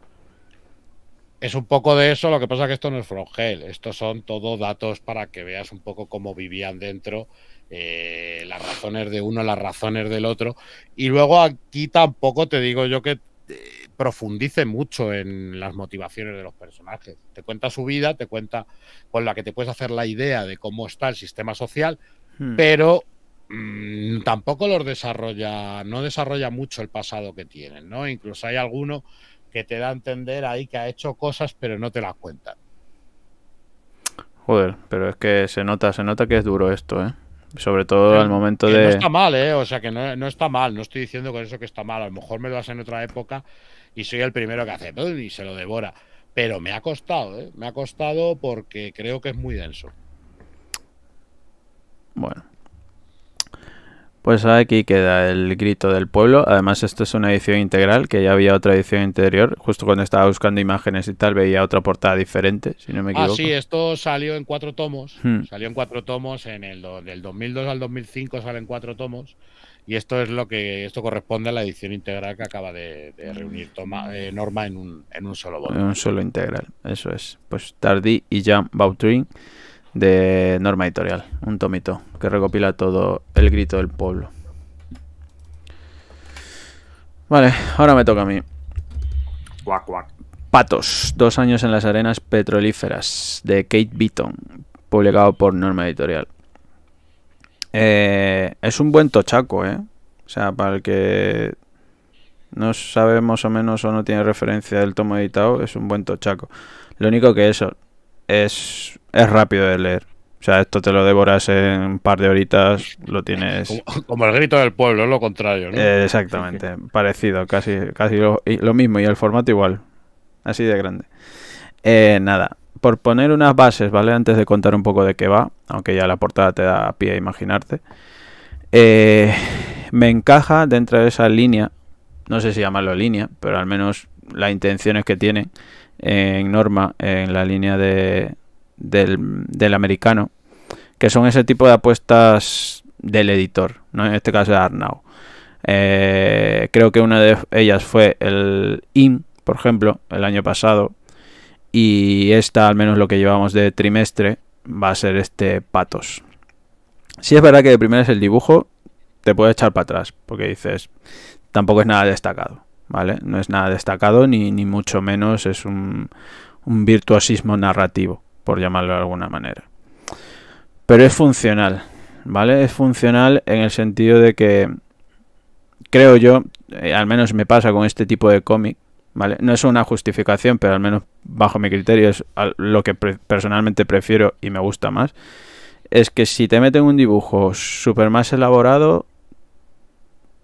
Es un poco de eso, lo que pasa es que esto no es Frongel, estos son todos datos para que veas un poco cómo vivían dentro eh, las razones de uno, las razones del otro. Y luego aquí tampoco te digo yo que... Eh, profundice mucho en las motivaciones de los personajes. Te cuenta su vida, te cuenta con la que te puedes hacer la idea de cómo está el sistema social, hmm. pero mm, tampoco los desarrolla, no desarrolla mucho el pasado que tienen, ¿no? Incluso hay alguno que te da a entender ahí que ha hecho cosas, pero no te las cuenta Joder, pero es que se nota, se nota que es duro esto, ¿eh? Sobre todo al momento de. No está mal, ¿eh? O sea, que no, no, está mal. No estoy diciendo con eso que está mal. A lo mejor me lo das en otra época y soy el primero que hace pues", y se lo devora. Pero me ha costado, ¿eh? me ha costado porque creo que es muy denso. Bueno. Pues aquí queda el grito del pueblo. Además, esto es una edición integral, que ya había otra edición interior. Justo cuando estaba buscando imágenes y tal, veía otra portada diferente, si no me ah, equivoco. Ah, sí, esto salió en cuatro tomos. Hmm. Salió en cuatro tomos. En el del 2002 al 2005 salen cuatro tomos. Y esto es lo que esto corresponde a la edición integral que acaba de, reunir eh, Norma en un, solo volumen. En un solo integral, eso es. Pues Tardy y Jean Bautrin de Norma Editorial, un tomito que recopila todo el grito del pueblo. Vale, ahora me toca a mí. Guac, guac. Patos, dos años en las arenas petrolíferas de Kate Beaton, publicado por Norma Editorial. Eh, es un buen tochaco, ¿eh? O sea, para el que no sabe más o menos o no tiene referencia del tomo editado, es un buen tochaco. Lo único que eso es, es rápido de leer. O sea, esto te lo devoras en un par de horitas, lo tienes... Como el grito del pueblo, es lo contrario, ¿no? Eh, exactamente, parecido, casi, casi lo, mismo y el formato igual, así de grande. Eh, nada, por poner unas bases, ¿vale? Antes de contar un poco de qué va, aunque ya la portada te da pie a imaginarte. Eh, me encaja dentro de esa línea, no sé si llamarlo línea, pero al menos las intenciones que tiene en Norma, en la línea de, del, americano, que son ese tipo de apuestas del editor, ¿no? en este caso de Arnau. Eh, creo que una de ellas fue el IN, por ejemplo, el año pasado. Y esta, al menos lo que llevamos de trimestre, va a ser este Patos. Si es verdad que de es el dibujo te puede echar para atrás, porque dices, tampoco es nada destacado, ¿vale? No es nada destacado, ni, ni mucho menos es un, virtuosismo narrativo, por llamarlo de alguna manera. Pero es funcional, ¿vale? Es funcional en el sentido de que, creo yo, eh, al menos me pasa con este tipo de cómic, ¿vale? No es una justificación, pero al menos bajo mi criterio es lo que personalmente prefiero y me gusta más es que si te meten un dibujo súper más elaborado,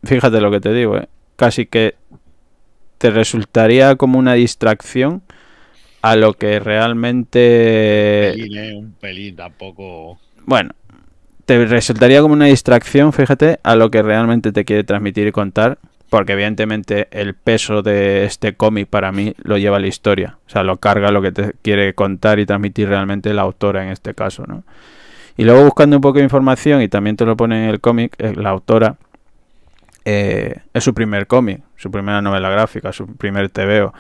fíjate lo que te digo, ¿eh? casi que te resultaría como una distracción a lo que realmente... Un pelín, ¿eh? un pelín tampoco... Bueno, te resultaría como una distracción, fíjate, a lo que realmente te quiere transmitir y contar, porque evidentemente el peso de este cómic para mí lo lleva la historia, o sea, lo carga lo que te quiere contar y transmitir realmente la autora en este caso, ¿no? Y luego buscando un poco de información, y también te lo pone en el cómic, eh, la autora, eh, es su primer cómic, su primera novela gráfica, su primer TVO.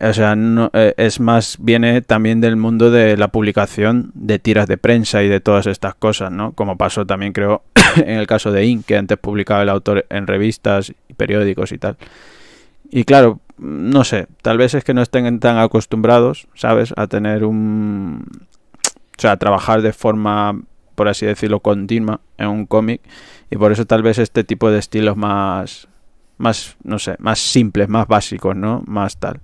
O sea, eh, es más, viene también del mundo de la publicación de tiras de prensa y de todas estas cosas, ¿no? Como pasó también, creo, en el caso de Inc., que antes publicaba el autor en revistas y periódicos y tal. Y claro, no sé, tal vez es que no estén tan acostumbrados, ¿sabes?, a tener un, o sea, trabajar de forma, por así decirlo, continua en un cómic. Y por eso tal vez este tipo de estilos más, más, no sé, más simples, más básicos, ¿no? Más tal.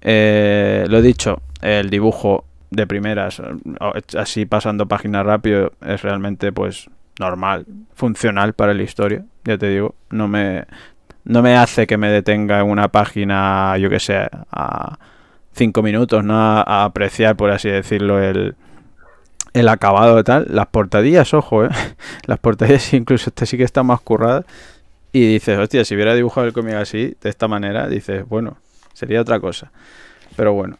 Eh, lo dicho, el dibujo de primeras, así pasando página rápido, es realmente pues normal, funcional para la historia, ya te digo, no me, no me hace que me detenga en una página, yo que sé, a cinco minutos, ¿no? A apreciar, por así decirlo, el, el acabado de tal, las portadillas, ojo, eh, las portadillas incluso esta sí que está más currada. Y dices, hostia, si hubiera dibujado el cómic así, de esta manera, dices, bueno, sería otra cosa. Pero bueno,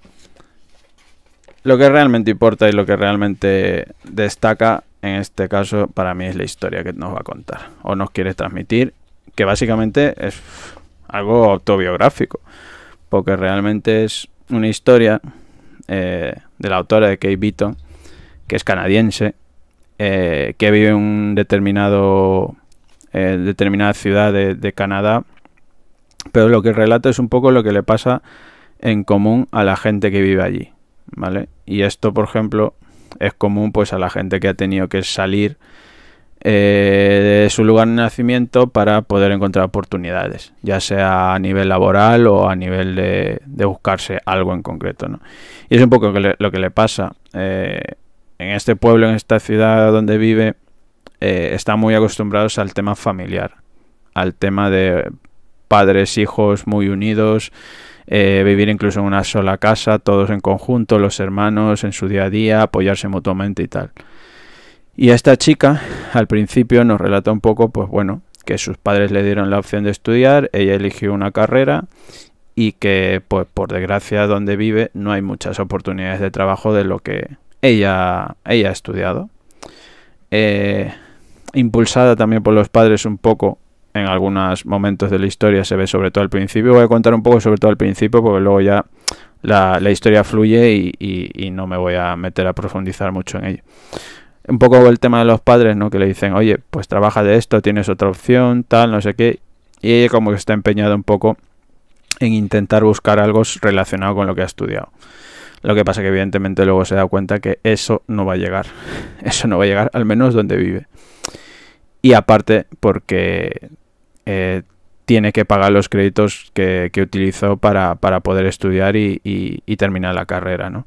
lo que realmente importa y lo que realmente destaca en este caso para mí es la historia que nos va a contar o nos quiere transmitir, que básicamente es algo autobiográfico, porque realmente es una historia eh, de la autora de Kate Beaton que es canadiense, eh, que vive en un determinado, eh, determinada ciudad de, Canadá. Pero lo que relata es un poco lo que le pasa en común a la gente que vive allí. ¿Vale? Y esto, por ejemplo, es común pues a la gente que ha tenido que salir eh, de su lugar de nacimiento para poder encontrar oportunidades, ya sea a nivel laboral o a nivel de, buscarse algo en concreto. Y es un poco lo que le, lo que le pasa. Eh, en este pueblo, en esta ciudad donde vive, eh, están muy acostumbrados al tema familiar, al tema de padres, hijos muy unidos, eh, vivir incluso en una sola casa, todos en conjunto, los hermanos en su día a día, apoyarse mutuamente y tal. Y a esta chica, al principio, nos relata un poco, pues bueno, que sus padres le dieron la opción de estudiar, ella eligió una carrera y que, pues por desgracia, donde vive no hay muchas oportunidades de trabajo de lo que ella, ella ha estudiado. Eh, impulsada también por los padres un poco en algunos momentos de la historia, se ve sobre todo al principio. Voy a contar un poco sobre todo al principio porque luego ya la, la historia fluye y, y, no me voy a meter a profundizar mucho en ello. Un poco el tema de los padres, ¿no? Que le dicen, oye, pues trabaja de esto, tienes otra opción, tal, no sé qué. Y ella como que está empeñada un poco en intentar buscar algo relacionado con lo que ha estudiado. Lo que pasa es que evidentemente luego se da cuenta que eso no va a llegar. Eso no va a llegar, al menos donde vive. Y aparte porque eh, tiene que pagar los créditos que, utilizó para, poder estudiar y, y, terminar la carrera. ¿no?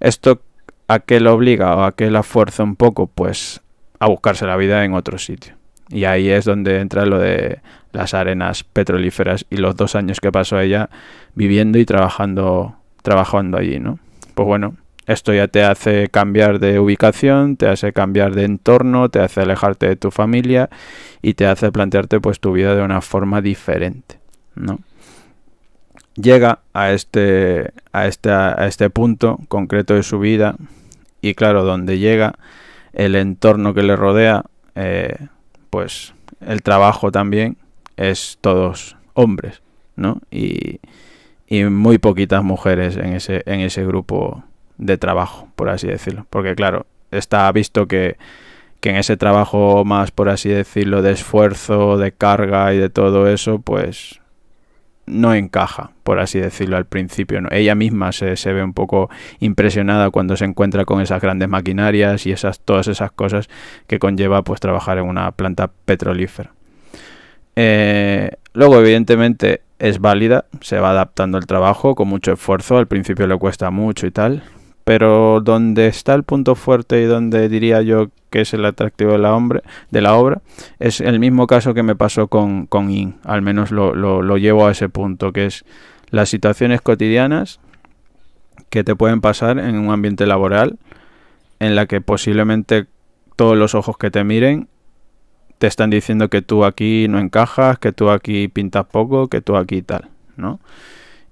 ¿Esto a qué lo obliga o a qué la fuerza un poco? Pues a buscarse la vida en otro sitio. Y ahí es donde entra lo de las arenas petrolíferas y los dos años que pasó ella viviendo y trabajando, trabajando allí, ¿no? pues bueno, esto ya te hace cambiar de ubicación, te hace cambiar de entorno, te hace alejarte de tu familia y te hace plantearte pues tu vida de una forma diferente, ¿no? Llega a este, a este, a este punto concreto de su vida y claro, donde llega el entorno que le rodea, eh, pues el trabajo también es todos hombres, ¿no? Y, y muy poquitas mujeres en ese, en ese grupo de trabajo, por así decirlo. Porque claro, está visto que, en ese trabajo más, por así decirlo, de esfuerzo, de carga y de todo eso, pues no encaja, por así decirlo, al principio. Ella misma se, se, ve un poco impresionada cuando se encuentra con esas grandes maquinarias y esas, todas esas cosas que conlleva pues trabajar en una planta petrolífera. Eh, luego, evidentemente, es válida, se va adaptando el trabajo con mucho esfuerzo, al principio le cuesta mucho y tal, pero donde está el punto fuerte y donde diría yo que es el atractivo de la, hombre, de la obra, es el mismo caso que me pasó con, con In, al menos lo, lo llevo a ese punto, que es las situaciones cotidianas que te pueden pasar en un ambiente laboral en la que posiblemente todos los ojos que te miren te están diciendo que tú aquí no encajas, que tú aquí pintas poco, que tú aquí tal, ¿no?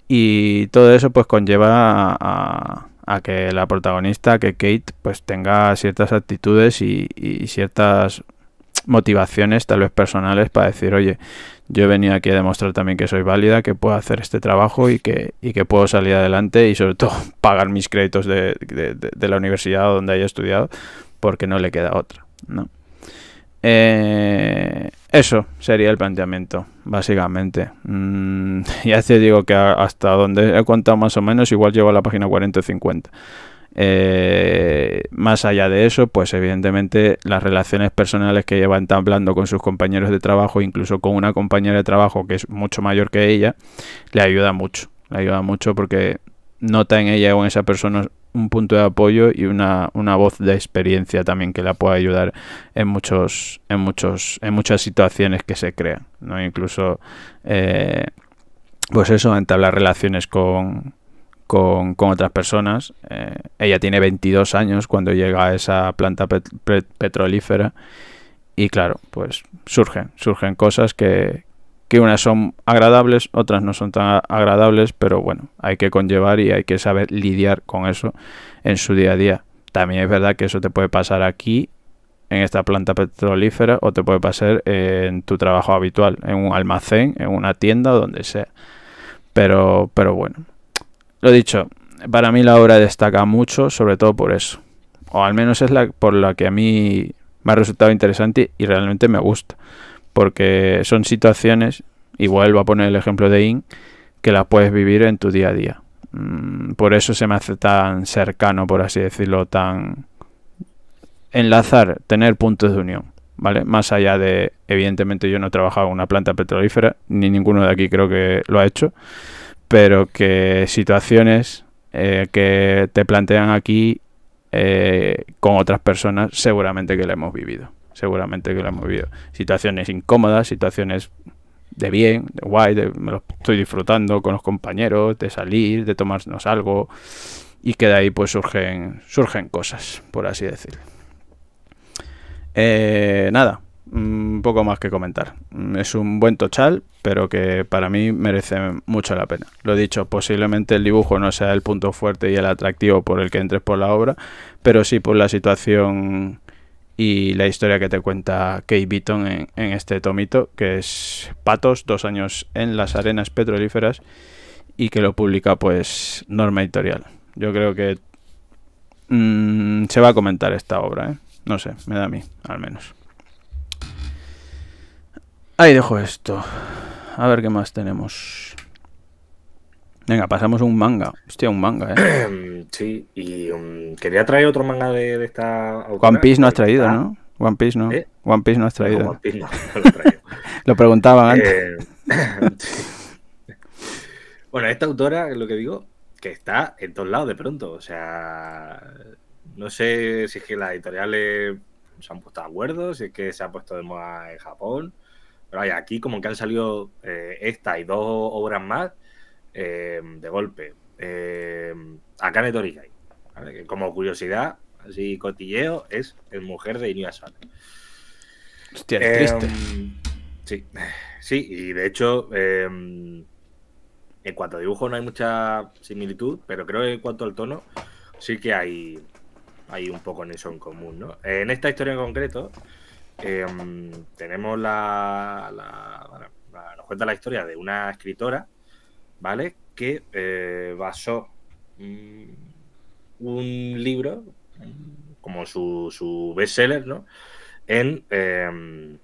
Y todo eso pues conlleva a, que la protagonista, que Kate, pues tenga ciertas actitudes y, ciertas motivaciones tal vez personales para decir, oye, yo he venido aquí a demostrar también que soy válida, que puedo hacer este trabajo y que, que puedo salir adelante y sobre todo pagar mis créditos de la universidad donde haya estudiado porque no le queda otra, ¿no? Eh, eso sería el planteamiento, básicamente. Mm, ya te digo que hasta donde he contado más o menos, igual llevo a la página 40 o 50. más allá de eso, pues evidentemente las relaciones personales que lleva entablando con sus compañeros de trabajo, incluso con una compañera de trabajo que es mucho mayor que ella, le ayuda mucho. Le ayuda mucho porque nota en ella o en esa persona un punto de apoyo y una, voz de experiencia también que la pueda ayudar en muchos, en muchos, en muchas situaciones que se crean, ¿no? Incluso eh, pues eso, entablar relaciones con, con, con otras personas. Eh, ella tiene 22 años cuando llega a esa planta petrolífera y claro, pues surgen, surgen cosas que, que unas son agradables, otras no son tan agradables, pero bueno, hay que conllevar y hay que saber lidiar con eso en su día a día. También es verdad que eso te puede pasar aquí, en esta planta petrolífera, o te puede pasar en tu trabajo habitual, en un almacén, en una tienda donde sea. Pero, pero bueno, lo dicho, para mí la obra destaca mucho, sobre todo por eso. O al menos es la por la que a mí me ha resultado interesante y realmente me gusta porque son situaciones, igual vuelvo a poner el ejemplo de IN, que las puedes vivir en tu día a día. Mm, por eso se me hace tan cercano, por así decirlo, tan enlazar, tener puntos de unión, ¿vale? Más allá de, evidentemente yo no he trabajado en una planta petrolífera, ni ninguno de aquí creo que lo ha hecho, pero que situaciones eh, que te plantean aquí eh, con otras personas seguramente que la hemos vivido seguramente que lo hemos vivido. Situaciones incómodas, situaciones de bien, de guay, de, me lo estoy disfrutando con los compañeros, de salir, de tomarnos algo, y que de ahí pues surgen, surgen cosas, por así decir. Eh, nada, un mm, poco más que comentar. Mm, es un buen tochal, pero que para mí merece mucho la pena. Lo dicho, posiblemente el dibujo no sea el punto fuerte y el atractivo por el que entres por la obra, pero sí por la situación y la historia que te cuenta Kate Beaton en, este tomito, que es Patos, dos años en las arenas petrolíferas y que lo publica pues Norma Editorial. Yo creo que mm, se va a comentar esta obra, ¿eh? no sé, me da a mí, al menos. Ahí dejo esto. A ver qué más tenemos. Venga, pasamos un manga. Hostia, un manga, ¿eh? sí, y um, quería traer otro manga de, esta autora, One Piece no has traído, ¿no? One Piece no. One Piece no has traído. lo, preguntaban preguntaba antes. Eh, bueno, esta autora, es lo que digo, que está en todos lados de pronto. O sea, no sé si es que las editoriales se han puesto de acuerdo, si es que se ha puesto de moda en Japón. Pero hay aquí como que han salido eh, esta y dos obras más Em, de golpe. Eh, em, Akane Torikai. como curiosidad, así cotilleo, es el mujer de Inuyasha. Hostia, eh, triste. Sí, sí, y de hecho, en cuanto a dibujo no hay mucha similitud, pero creo que en cuanto al tono sí que hay, hay un poco en eso en común. ¿no? En esta historia en concreto, tenemos la, nos cuenta la historia de una escritora que eh, basó mm, un libro como su, bestseller, ¿no? En, em,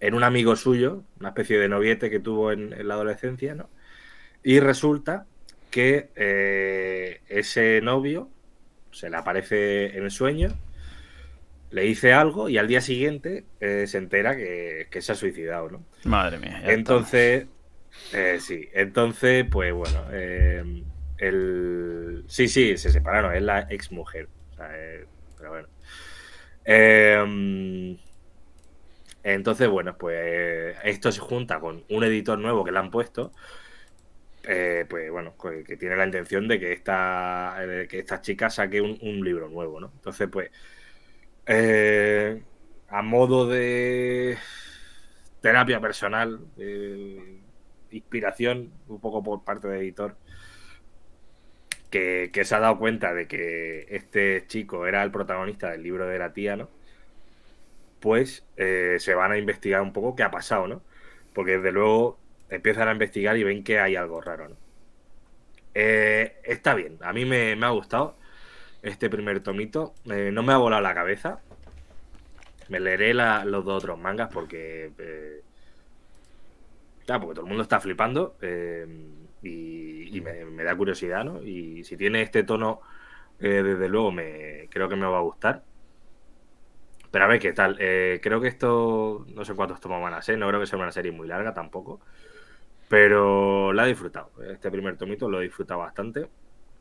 en un amigo suyo, una especie de noviete que tuvo en, la adolescencia, Y resulta que eh, ese novio se le aparece en el sueño, le dice algo y al día siguiente eh, se entera que, se ha suicidado, ¿no? Madre mía. Entonces, eh, sí, entonces, pues bueno, eh, el... sí, sí, se separaron, es la ex mujer. pero bueno. Eh, entonces, bueno, pues esto se junta con un editor nuevo que le han puesto. pues bueno, que tiene la intención de que esta, que esta chica saque un, libro nuevo, ¿no? Entonces, pues, a modo de terapia personal, inspiración, un poco por parte del editor, que, se ha dado cuenta de que este chico era el protagonista del libro de la tía, ¿no? Pues eh, se van a investigar un poco qué ha pasado, ¿no? Porque desde luego empiezan a investigar y ven que hay algo raro, ¿no? Eh, está bien, a mí me, ha gustado este primer tomito. Eh, no me ha volado la cabeza. Me leeré los dos otros mangas porque porque todo el mundo está flipando eh, y, me, da curiosidad, ¿no? Y si tiene este tono, eh, desde luego me creo que me va a gustar. Pero a ver qué tal. Eh, creo que esto, no sé cuántos tomos van a ser, no creo que sea una serie muy larga tampoco. Pero la he disfrutado. Este primer tomito lo he disfrutado bastante.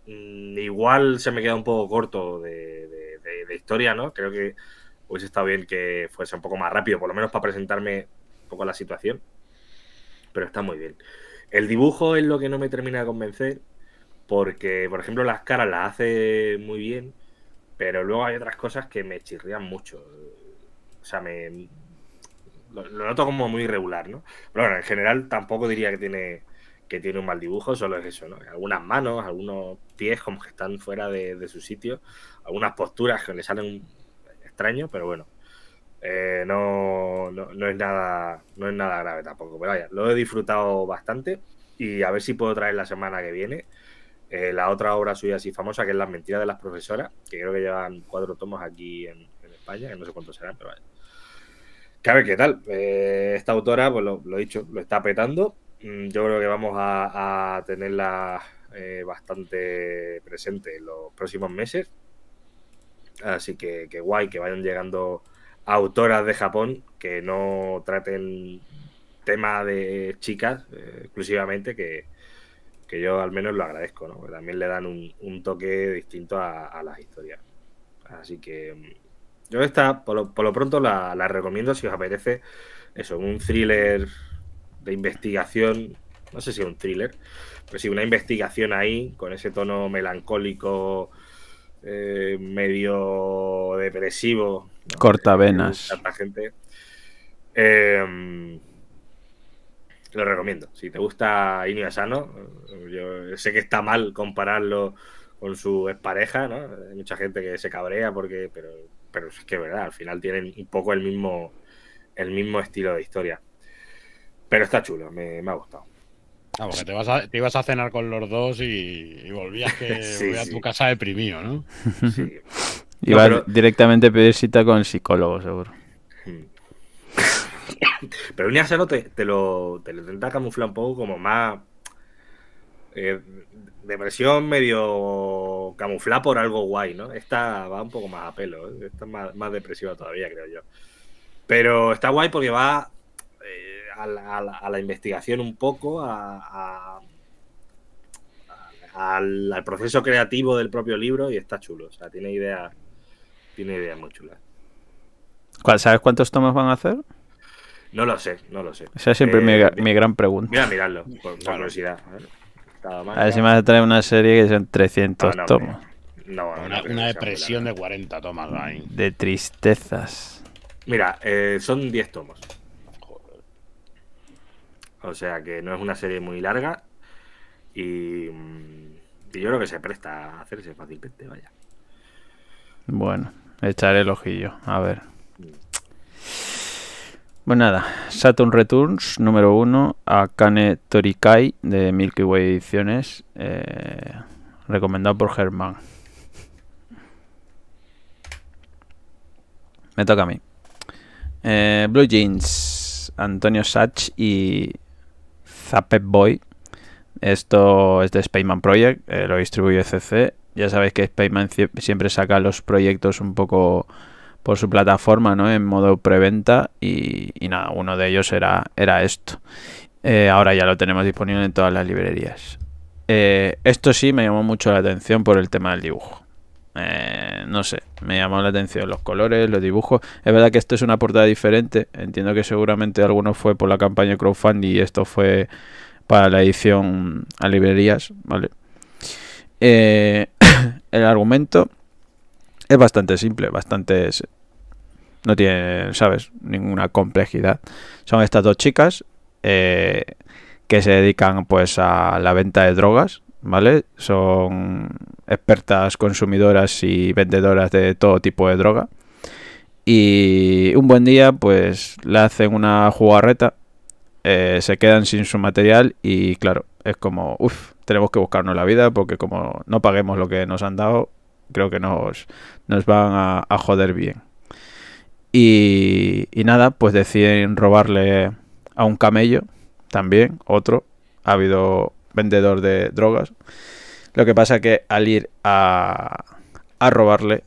Mm, igual se me queda un poco corto de, historia, ¿no? Creo que hubiese estado bien que fuese un poco más rápido, por lo menos para presentarme un poco la situación pero está muy bien. El dibujo es lo que no me termina de convencer, porque, por ejemplo, las caras las hace muy bien, pero luego hay otras cosas que me chirrían mucho. O sea, me. Lo, noto como muy irregular, ¿no? Pero bueno, en general tampoco diría que tiene que tiene un mal dibujo, solo es eso, ¿no? Algunas manos, algunos pies como que están fuera de, de su sitio, algunas posturas que le salen extraños, pero bueno, eh, no, es nada, no es nada grave tampoco, pero vaya, lo he disfrutado bastante y a ver si puedo traer la semana que viene eh, la otra obra suya así famosa, que es Las mentiras de las profesoras, que creo que llevan cuatro tomos aquí en, España, que no sé cuántos serán, pero vaya. Que a ver qué tal. Eh, esta autora, pues lo, he dicho, lo está petando. Mm, yo creo que vamos a, tenerla bastante presente en los próximos meses. Así que, que guay, que vayan llegando autoras de Japón que no traten tema de chicas eh, exclusivamente, que, yo al menos lo agradezco, ¿no? también le dan un, toque distinto a, las historias. Así que mm, yo esta, por lo, por lo pronto, la, recomiendo si os apetece eso, un thriller de investigación, no sé si es un thriller, pero sí una investigación ahí, con ese tono melancólico, eh, medio depresivo, corta Cortavenas. gente. Em, lo recomiendo. Si te gusta Inio Asano, yo sé que está mal compararlo con su expareja, ¿no? Hay mucha gente que se cabrea porque, pero, pero es que es verdad, al final tienen un poco el mismo, el mismo estilo de historia. Pero está chulo, me, ha gustado. Ah, porque te, vas ibas a cenar con los dos y, volvías, a tu casa deprimido, ¿no? Sí. Iba directamente a pedir cita con el psicólogo, seguro. Hmm. pero un día te, te, lo, te lo intenta camuflar un poco como más. Eh, depresión medio camuflada por algo guay, ¿no? Esta va un poco más a pelo, está ¿eh? esta es más, depresiva todavía, creo yo. Pero está guay porque va eh, a, la, investigación un poco, al, al, proceso creativo del propio libro y está chulo, o sea, tiene ideas tiene ideas muy chulas. ¿Sabes cuántos tomos van a hacer? No lo sé, no lo sé. Esa es siempre mi, eh, gran pregunta. Mira, mirarlo, por, curiosidad. A ver, si me vas a traer una serie que son 300 ah, tomos. No, una, depresión de 40 tomas, De tristezas. Mira, eh, son 10 tomos. O sea que no es una serie muy larga. Y, mm, y yo creo que se presta a hacerse fácilmente, vaya. Bueno, echaré el ojillo, a ver. Pues nada, Saturn Returns número 1, Akane Torikai de Milky Way Ediciones, eh, recomendado por Germán. Me toca a mí. Eh, Blue Jeans, Antonio Satch y Zappet Boy. Esto es de Spayman Project, eh, lo distribuye CC ya sabéis que Spaceman siempre saca los proyectos un poco por su plataforma, ¿no? En modo preventa y, y nada, uno de ellos era, era esto. Eh, ahora ya lo tenemos disponible en todas las librerías. Eh, esto sí me llamó mucho la atención por el tema del dibujo. Eh, no sé, me llamó la atención los colores, los dibujos. Es verdad que esto es una portada diferente. Entiendo que seguramente alguno fue por la campaña de crowdfunding y esto fue para la edición a librerías, ¿vale? Eh, el argumento es bastante simple, bastante... No tiene, ¿sabes? Ninguna complejidad. Son estas dos chicas eh, que se dedican pues a la venta de drogas, ¿vale? Son expertas consumidoras y vendedoras de todo tipo de droga. Y un buen día pues le hacen una jugarreta, eh, se quedan sin su material y claro, es como, uff, tenemos que buscarnos la vida porque como no paguemos lo que nos han dado, creo que nos, nos van a, joder bien. Y, nada, pues deciden robarle a un camello, también, otro, ha habido vendedor de drogas. Lo que pasa que al ir a, a robarle,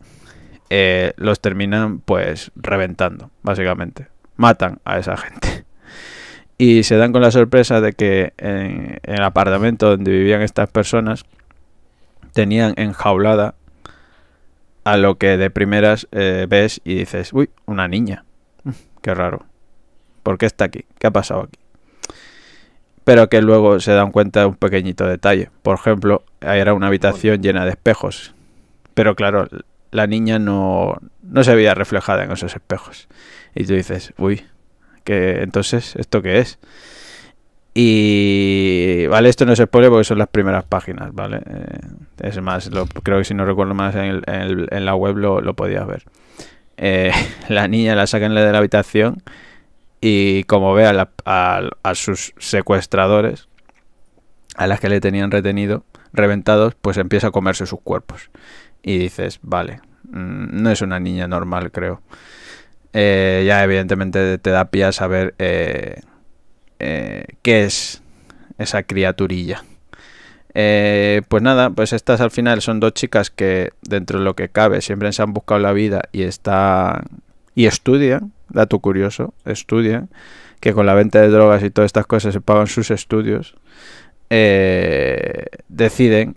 eh, los terminan pues reventando, básicamente. Matan a esa gente y se dan con la sorpresa de que en, el apartamento donde vivían estas personas tenían enjaulada a lo que de primeras eh, ves y dices, uy, una niña, qué raro, ¿por qué está aquí? ¿Qué ha pasado aquí? Pero que luego se dan cuenta de un pequeñito detalle. Por ejemplo, era una habitación llena de espejos. Pero claro, la niña no, no se veía reflejada en esos espejos. Y tú dices, uy, que entonces, ¿esto qué es? Y vale, esto no es spoiler porque son las primeras páginas, ¿vale? Eh, es más, lo, creo que si no recuerdo más en, en, la web lo, podías ver. Eh, la niña la sacan de la habitación y como ve a, a, sus secuestradores, a las que le tenían retenido, reventados, pues empieza a comerse sus cuerpos. Y dices, vale, mm, no es una niña normal, creo. Eh, ya evidentemente te da pie a saber eh, eh, qué es esa criaturilla. pues nada, pues estas al final son dos chicas que dentro de lo que cabe siempre se han buscado la vida y están y estudian, dato curioso, estudian, que con la venta de drogas y todas estas cosas se pagan sus estudios, deciden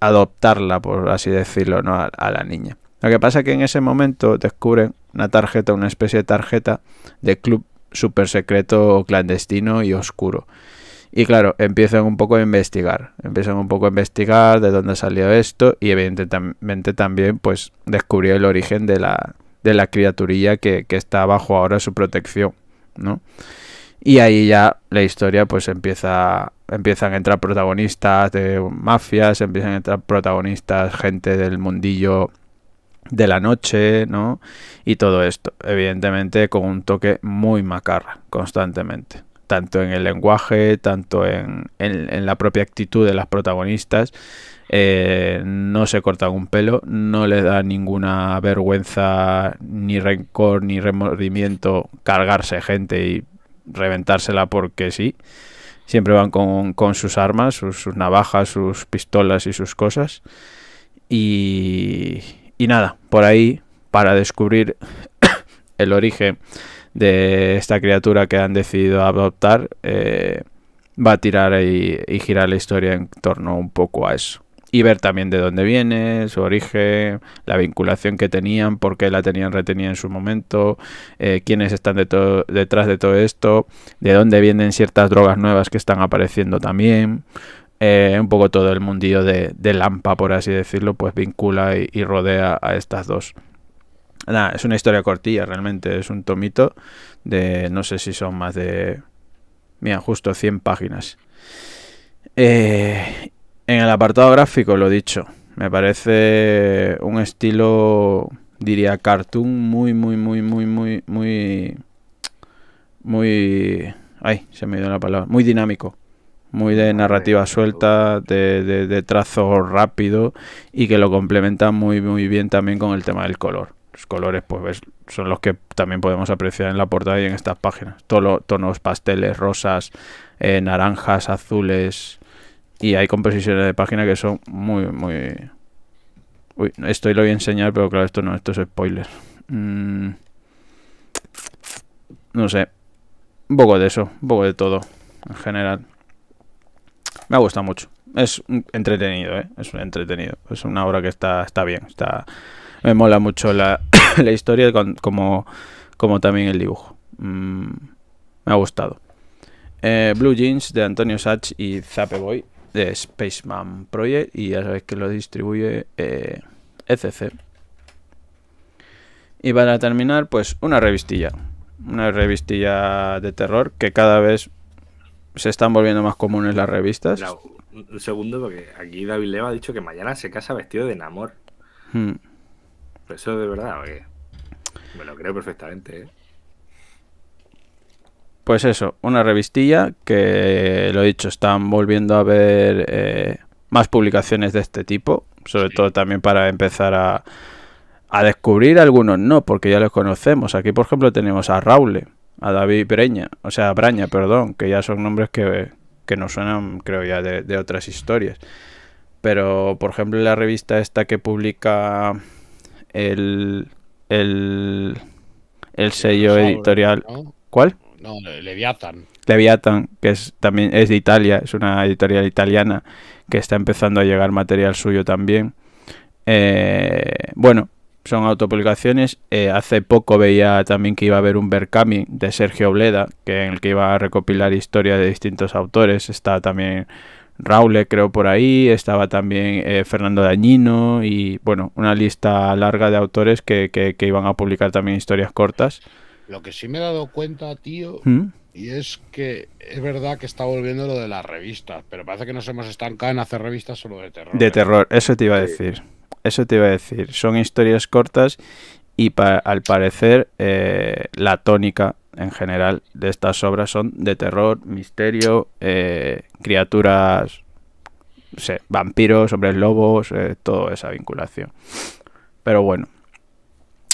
adoptarla, por así decirlo, ¿no? a la niña. Lo que pasa es que en ese momento descubren una tarjeta, una especie de tarjeta de club super secreto, clandestino y oscuro. Y claro, empiezan un poco a investigar, empiezan un poco a investigar de dónde salió esto y evidentemente también pues descubrió el origen de la, criaturilla que, está bajo ahora su protección, ¿no? Y ahí ya la historia pues empieza, empiezan a entrar protagonistas de mafias, empiezan a entrar protagonistas, gente del mundillo de la noche, ¿no? Y todo esto, evidentemente con un toque muy macarra constantemente, tanto en el lenguaje, tanto en, la propia actitud de las protagonistas. Eh, no se corta un pelo, no le da ninguna vergüenza, ni rencor, ni remordimiento cargarse gente y reventársela porque sí. Siempre van con, sus armas, sus navajas, sus pistolas y sus cosas. Y, y nada, por ahí, para descubrir el origen de esta criatura que han decidido adoptar, eh, va a tirar y, girar la historia en torno un poco a eso y ver también de dónde viene, su origen, la vinculación que tenían, por qué la tenían retenida en su momento, eh, quiénes están detrás de todo esto, de dónde vienen ciertas drogas nuevas que están apareciendo también. Eh, un poco todo el mundillo de, de, Lampa, por así decirlo, pues vincula y, rodea a estas dos. Nada, es una historia cortilla realmente, es un tomito de, no sé si son más de, mira, justo 100 páginas. Eh, en el apartado gráfico, lo dicho, me parece un estilo, diría, cartoon muy, muy, muy, muy, muy, muy, muy... Ay, se me dio la palabra. Muy dinámico muy de narrativa suelta, de, de, trazo rápido y que lo complementa muy, muy bien también con el tema del color. Los colores pues son los que también podemos apreciar en la portada y en estas páginas. los tonos pasteles, rosas, eh, naranjas, azules y hay composiciones de página que son muy, muy... Uy, esto lo voy a enseñar, pero claro, esto no, esto es spoiler. Mm. No sé. Un poco de eso, un poco de todo, en general. Me ha gustado mucho. Es entretenido, ¿eh? Es entretenido. Es una obra que está, está bien. me mola mucho la, historia como, como también el dibujo. Mm, me ha gustado. Eh, Blue Jeans de Antonio Satch y Zapeboy de Spaceman Project. Y ya sabéis que lo distribuye ECC. Eh, e y para terminar, pues una revistilla. Una revistilla de terror que cada vez se están volviendo más comunes las revistas. un segundo, porque aquí David Leva ha dicho que mañana se casa vestido de enamor. Hmm. Eso de verdad, oye. Me lo creo perfectamente, ¿eh? Pues eso, una revistilla que, lo he dicho, están volviendo a ver eh, más publicaciones de este tipo, sobre todo también para empezar a, a descubrir algunos no, porque ya los conocemos. Aquí, por ejemplo, tenemos a Raule, a David Breña, o sea, Braña, perdón, que ya son nombres que, que nos suenan, creo ya, de, otras historias. Pero, por ejemplo, la revista esta que publica el, el, sello editorial... ¿Cuál? No, Leviathan. Leviathan, que es, también es de Italia, es una editorial italiana que está empezando a llegar material suyo también. Eh, bueno, son autopublicaciones. Eh, hace poco veía también que iba a haber un Berkami de Sergio Obleda que en el que iba a recopilar historias de distintos autores. Está también Raúl, creo, por ahí. Estaba también eh, Fernando Dañino y, bueno, una lista larga de autores que, que, iban a publicar también historias cortas. Lo que sí me he dado cuenta, tío, ¿Mm? y es que es verdad que está volviendo lo de las revistas, pero parece que nos hemos estancado en hacer revistas solo de terror. De ¿eh? terror, eso te iba a decir eso te iba a decir. Son historias cortas y al parecer eh, la tónica en general de estas obras son de terror, misterio, eh, criaturas, no sé, vampiros, hombres lobos, eh, toda esa vinculación. Pero bueno,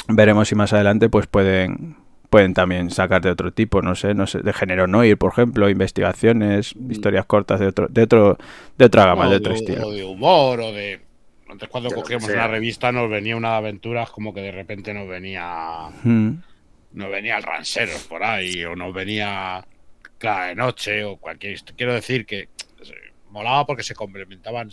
veremos si más adelante pues pueden pueden también sacar de otro tipo, no sé, no sé, de género noir, por ejemplo, investigaciones, mm. historias cortas de otro de otro de otra gama, de otro estilo. de humor o de antes cuando cogíamos una revista nos venía una aventuras como que de repente nos venía... Hmm. Nos venía el rancheros por ahí o nos venía Claro, de noche o cualquier. Quiero decir que molaba porque se complementaban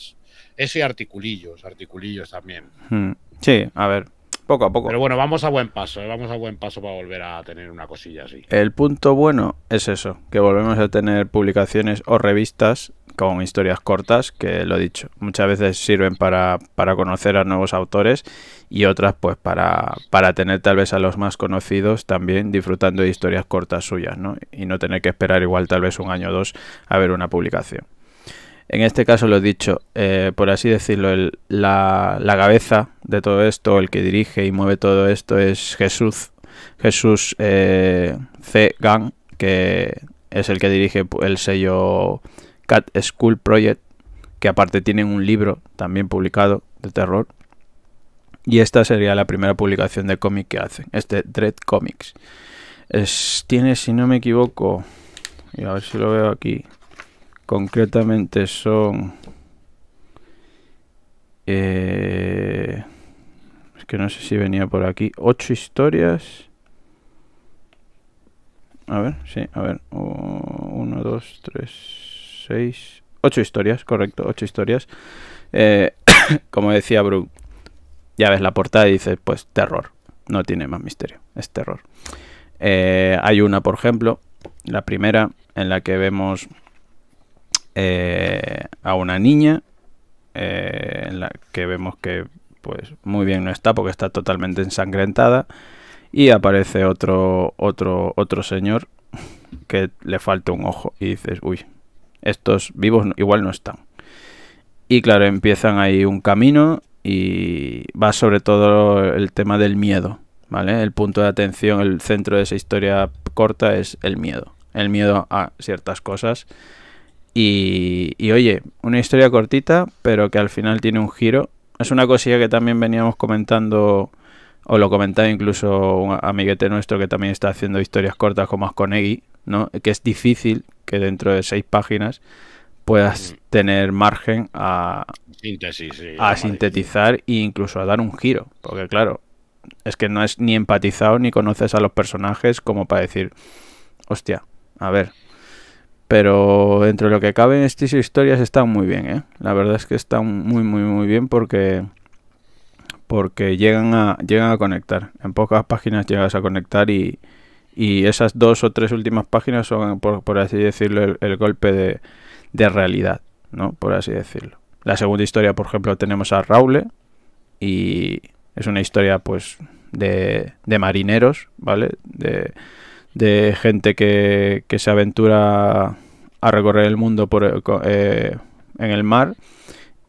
eso y articulillos, articulillos también. Hmm. Sí, a ver. Poco a poco. Pero bueno, vamos a buen paso, ¿eh? vamos a buen paso para volver a tener una cosilla así. El punto bueno es eso, que volvemos a tener publicaciones o revistas con historias cortas, que lo he dicho, muchas veces sirven para, para conocer a nuevos autores y otras pues para, para, tener tal vez a los más conocidos también disfrutando de historias cortas suyas, ¿no? Y no tener que esperar igual tal vez un año o dos a ver una publicación. En este caso lo he dicho, eh, por así decirlo, la, cabeza de todo esto, el que dirige y mueve todo esto es Jesús, Jesús eh, C. Gang, que es el que dirige el sello Cat School Project, que aparte tienen un libro también publicado de terror. Y esta sería la primera publicación de cómic que hacen, este Dread Comics. tiene, si no me equivoco, y a ver si lo veo aquí, concretamente son eh, es que no sé si venía por aquí ocho historias a ver sí a ver uno dos tres seis ocho historias correcto ocho historias eh, como decía brooke ya ves la portada y dices pues terror no tiene más misterio es terror eh, hay una por ejemplo la primera en la que vemos eh, a una niña eh, en la que vemos que pues muy bien no está porque está totalmente ensangrentada y aparece otro otro otro señor que le falta un ojo y dices uy estos vivos igual no están y claro empiezan ahí un camino y va sobre todo el tema del miedo vale el punto de atención el centro de esa historia corta es el miedo el miedo a ciertas cosas y, y, oye, una historia cortita, pero que al final tiene un giro. Es una cosilla que también veníamos comentando, o lo comentaba incluso un amiguete nuestro que también está haciendo historias cortas como Asconegui, ¿no? Que es difícil que dentro de seis páginas puedas tener margen a, a sintetizar e incluso a dar un giro. Porque claro, es que no es ni empatizado ni conoces a los personajes como para decir, hostia, a ver, pero entre lo que caben estas historias están muy bien, ¿eh? La verdad es que están muy, muy, muy bien porque porque llegan a, llegan a conectar. En pocas páginas llegas a conectar y, esas dos o tres últimas páginas son, por, así decirlo, el, golpe de, realidad, ¿no? Por así decirlo. La segunda historia, por ejemplo, tenemos a Raúl. ¿eh? y es una historia, pues, de, de marineros, ¿vale? De, gente que, que se aventura a recorrer el mundo por, eh, eh, en el mar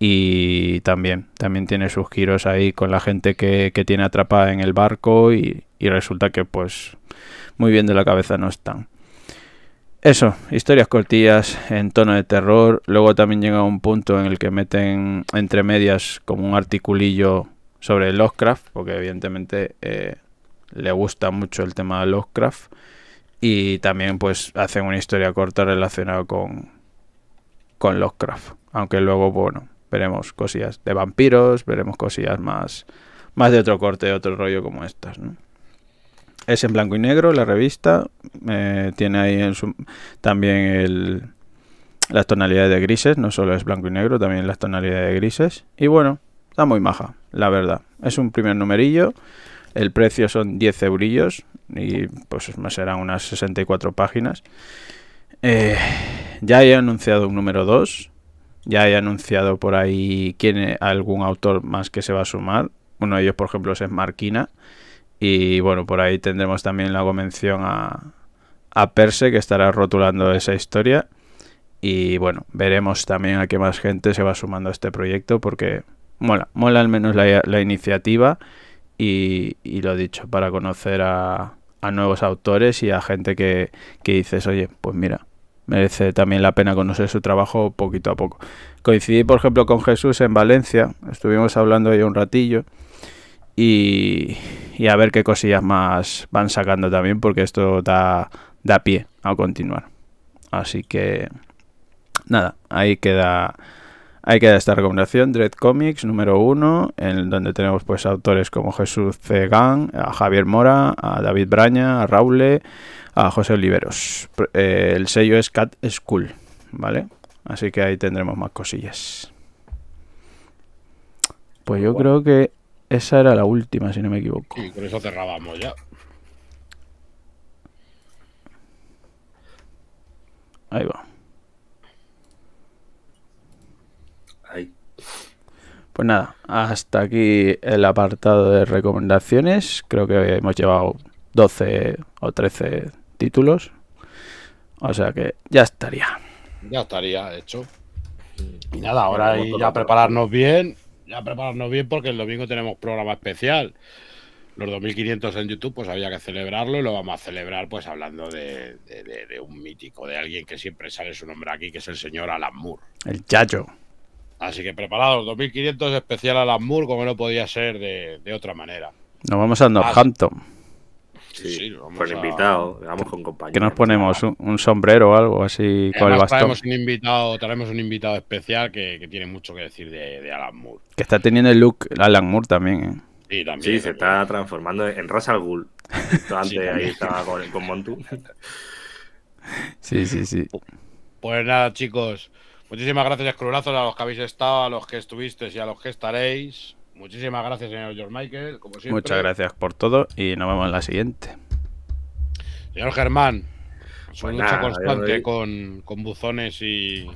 y también, también tiene sus giros ahí con la gente que, tiene atrapada en el barco y, resulta que pues muy bien de la cabeza no están. Eso, historias cortillas en tono de terror. Luego también llega un punto en el que meten entre medias como un articulillo sobre Lovecraft, porque evidentemente eh, le gusta mucho el tema de Lovecraft. Y también pues hacen una historia corta relacionada con, con Lovecraft. Aunque luego, bueno, veremos cosillas de vampiros, veremos cosillas más, más de otro corte, de otro rollo como estas, Es en blanco y negro la revista. Eh, tiene ahí en también el, las tonalidades de grises. No solo es blanco y negro, también las tonalidades de grises. Y bueno, está muy maja, la verdad. Es un primer numerillo. El precio son 10 eurillos y pues serán unas 64 páginas. Eh, ya he anunciado un número 2. Ya he anunciado por ahí quién, e, algún autor más que se va a sumar. Uno de ellos, por ejemplo, es Marquina. Y bueno, por ahí tendremos también la mención a, Perse, que estará rotulando esa historia. Y bueno, veremos también a qué más gente se va sumando a este proyecto, porque mola, mola al menos la, iniciativa. Y, y lo dicho, para conocer a, a nuevos autores y a gente que, dices, oye, pues mira, merece también la pena conocer su trabajo poquito a poco. Coincidí, por ejemplo, con Jesús en Valencia, estuvimos hablando ahí un ratillo y, y a ver qué cosillas más van sacando también, porque esto da, da pie a continuar. Así que, nada, ahí queda Ahí queda esta recomendación, Dread Comics número uno, en donde tenemos pues autores como Jesús Gann a Javier Mora, a David Braña, a Raule, a José Oliveros. Eh, el sello es Cat School, ¿vale? Así que ahí tendremos más cosillas. Pues yo creo que esa era la última, si no me equivoco. Y con eso cerrábamos ya. Ahí va. Pues nada, hasta aquí el apartado de recomendaciones. Creo que hemos llevado 12 o 13 títulos. O sea que ya estaría. Ya estaría hecho. Y nada, ahora ya prepararnos bien. Ya prepararnos bien porque el domingo tenemos programa especial. Los 2.500 en YouTube, pues había que celebrarlo y lo vamos a celebrar pues hablando de, de un mítico, de alguien que siempre sale su nombre aquí, que es el señor Alan Moore. El Chacho. Así que preparados, 2500 especial a Moore, como no podía ser de, de otra manera. Nos vamos a Northampton. Sí, vamos con pues invitado, vamos con compañeros. Que nos ponemos un, sombrero o algo así con el bastón. Traemos un invitado, un invitado especial que, que tiene mucho que decir de, de, Alan Moore. Que está teniendo el look Alan Moore también. ¿eh? Sí, también. Sí, se está transformando en Russell Gull. Antes ahí estaba con, con Montu. sí, sí, sí. Pues nada, chicos. Muchísimas gracias, Crulazos, a los que habéis estado, a los que estuvisteis y a los que estaréis. Muchísimas gracias, señor George Michael, Muchas gracias por todo y nos vemos en la siguiente. Señor Germán, Soy mucho pues constante con, buzones y,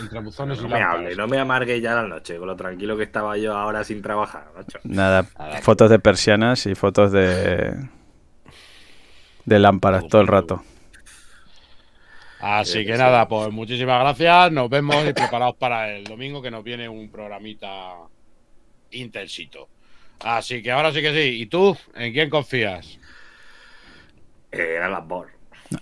entre buzones no y me hable, no me amargué ya la noche con lo tranquilo que estaba yo ahora sin trabajar, nada, fotos de persianas y fotos de de lámparas todo el rato. Así eh, que, nada, pues muchísimas gracias. Nos vemos y preparados para el domingo que nos viene un programita intensito. Así que ahora sí que sí. ¿Y tú? ¿En quién confías? Eh, en Alan Moore.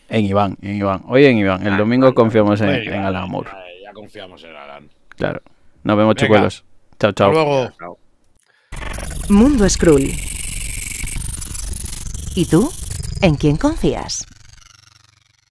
En Iván, en Iván. Hoy en Iván. El ah, domingo confiamos en, en, Alan Moore. Ya, confiamos en Alan. Claro. Nos vemos, chicos. Chao, chao. Hasta luego. Mundo scroll ¿Y tú? ¿En quién confías?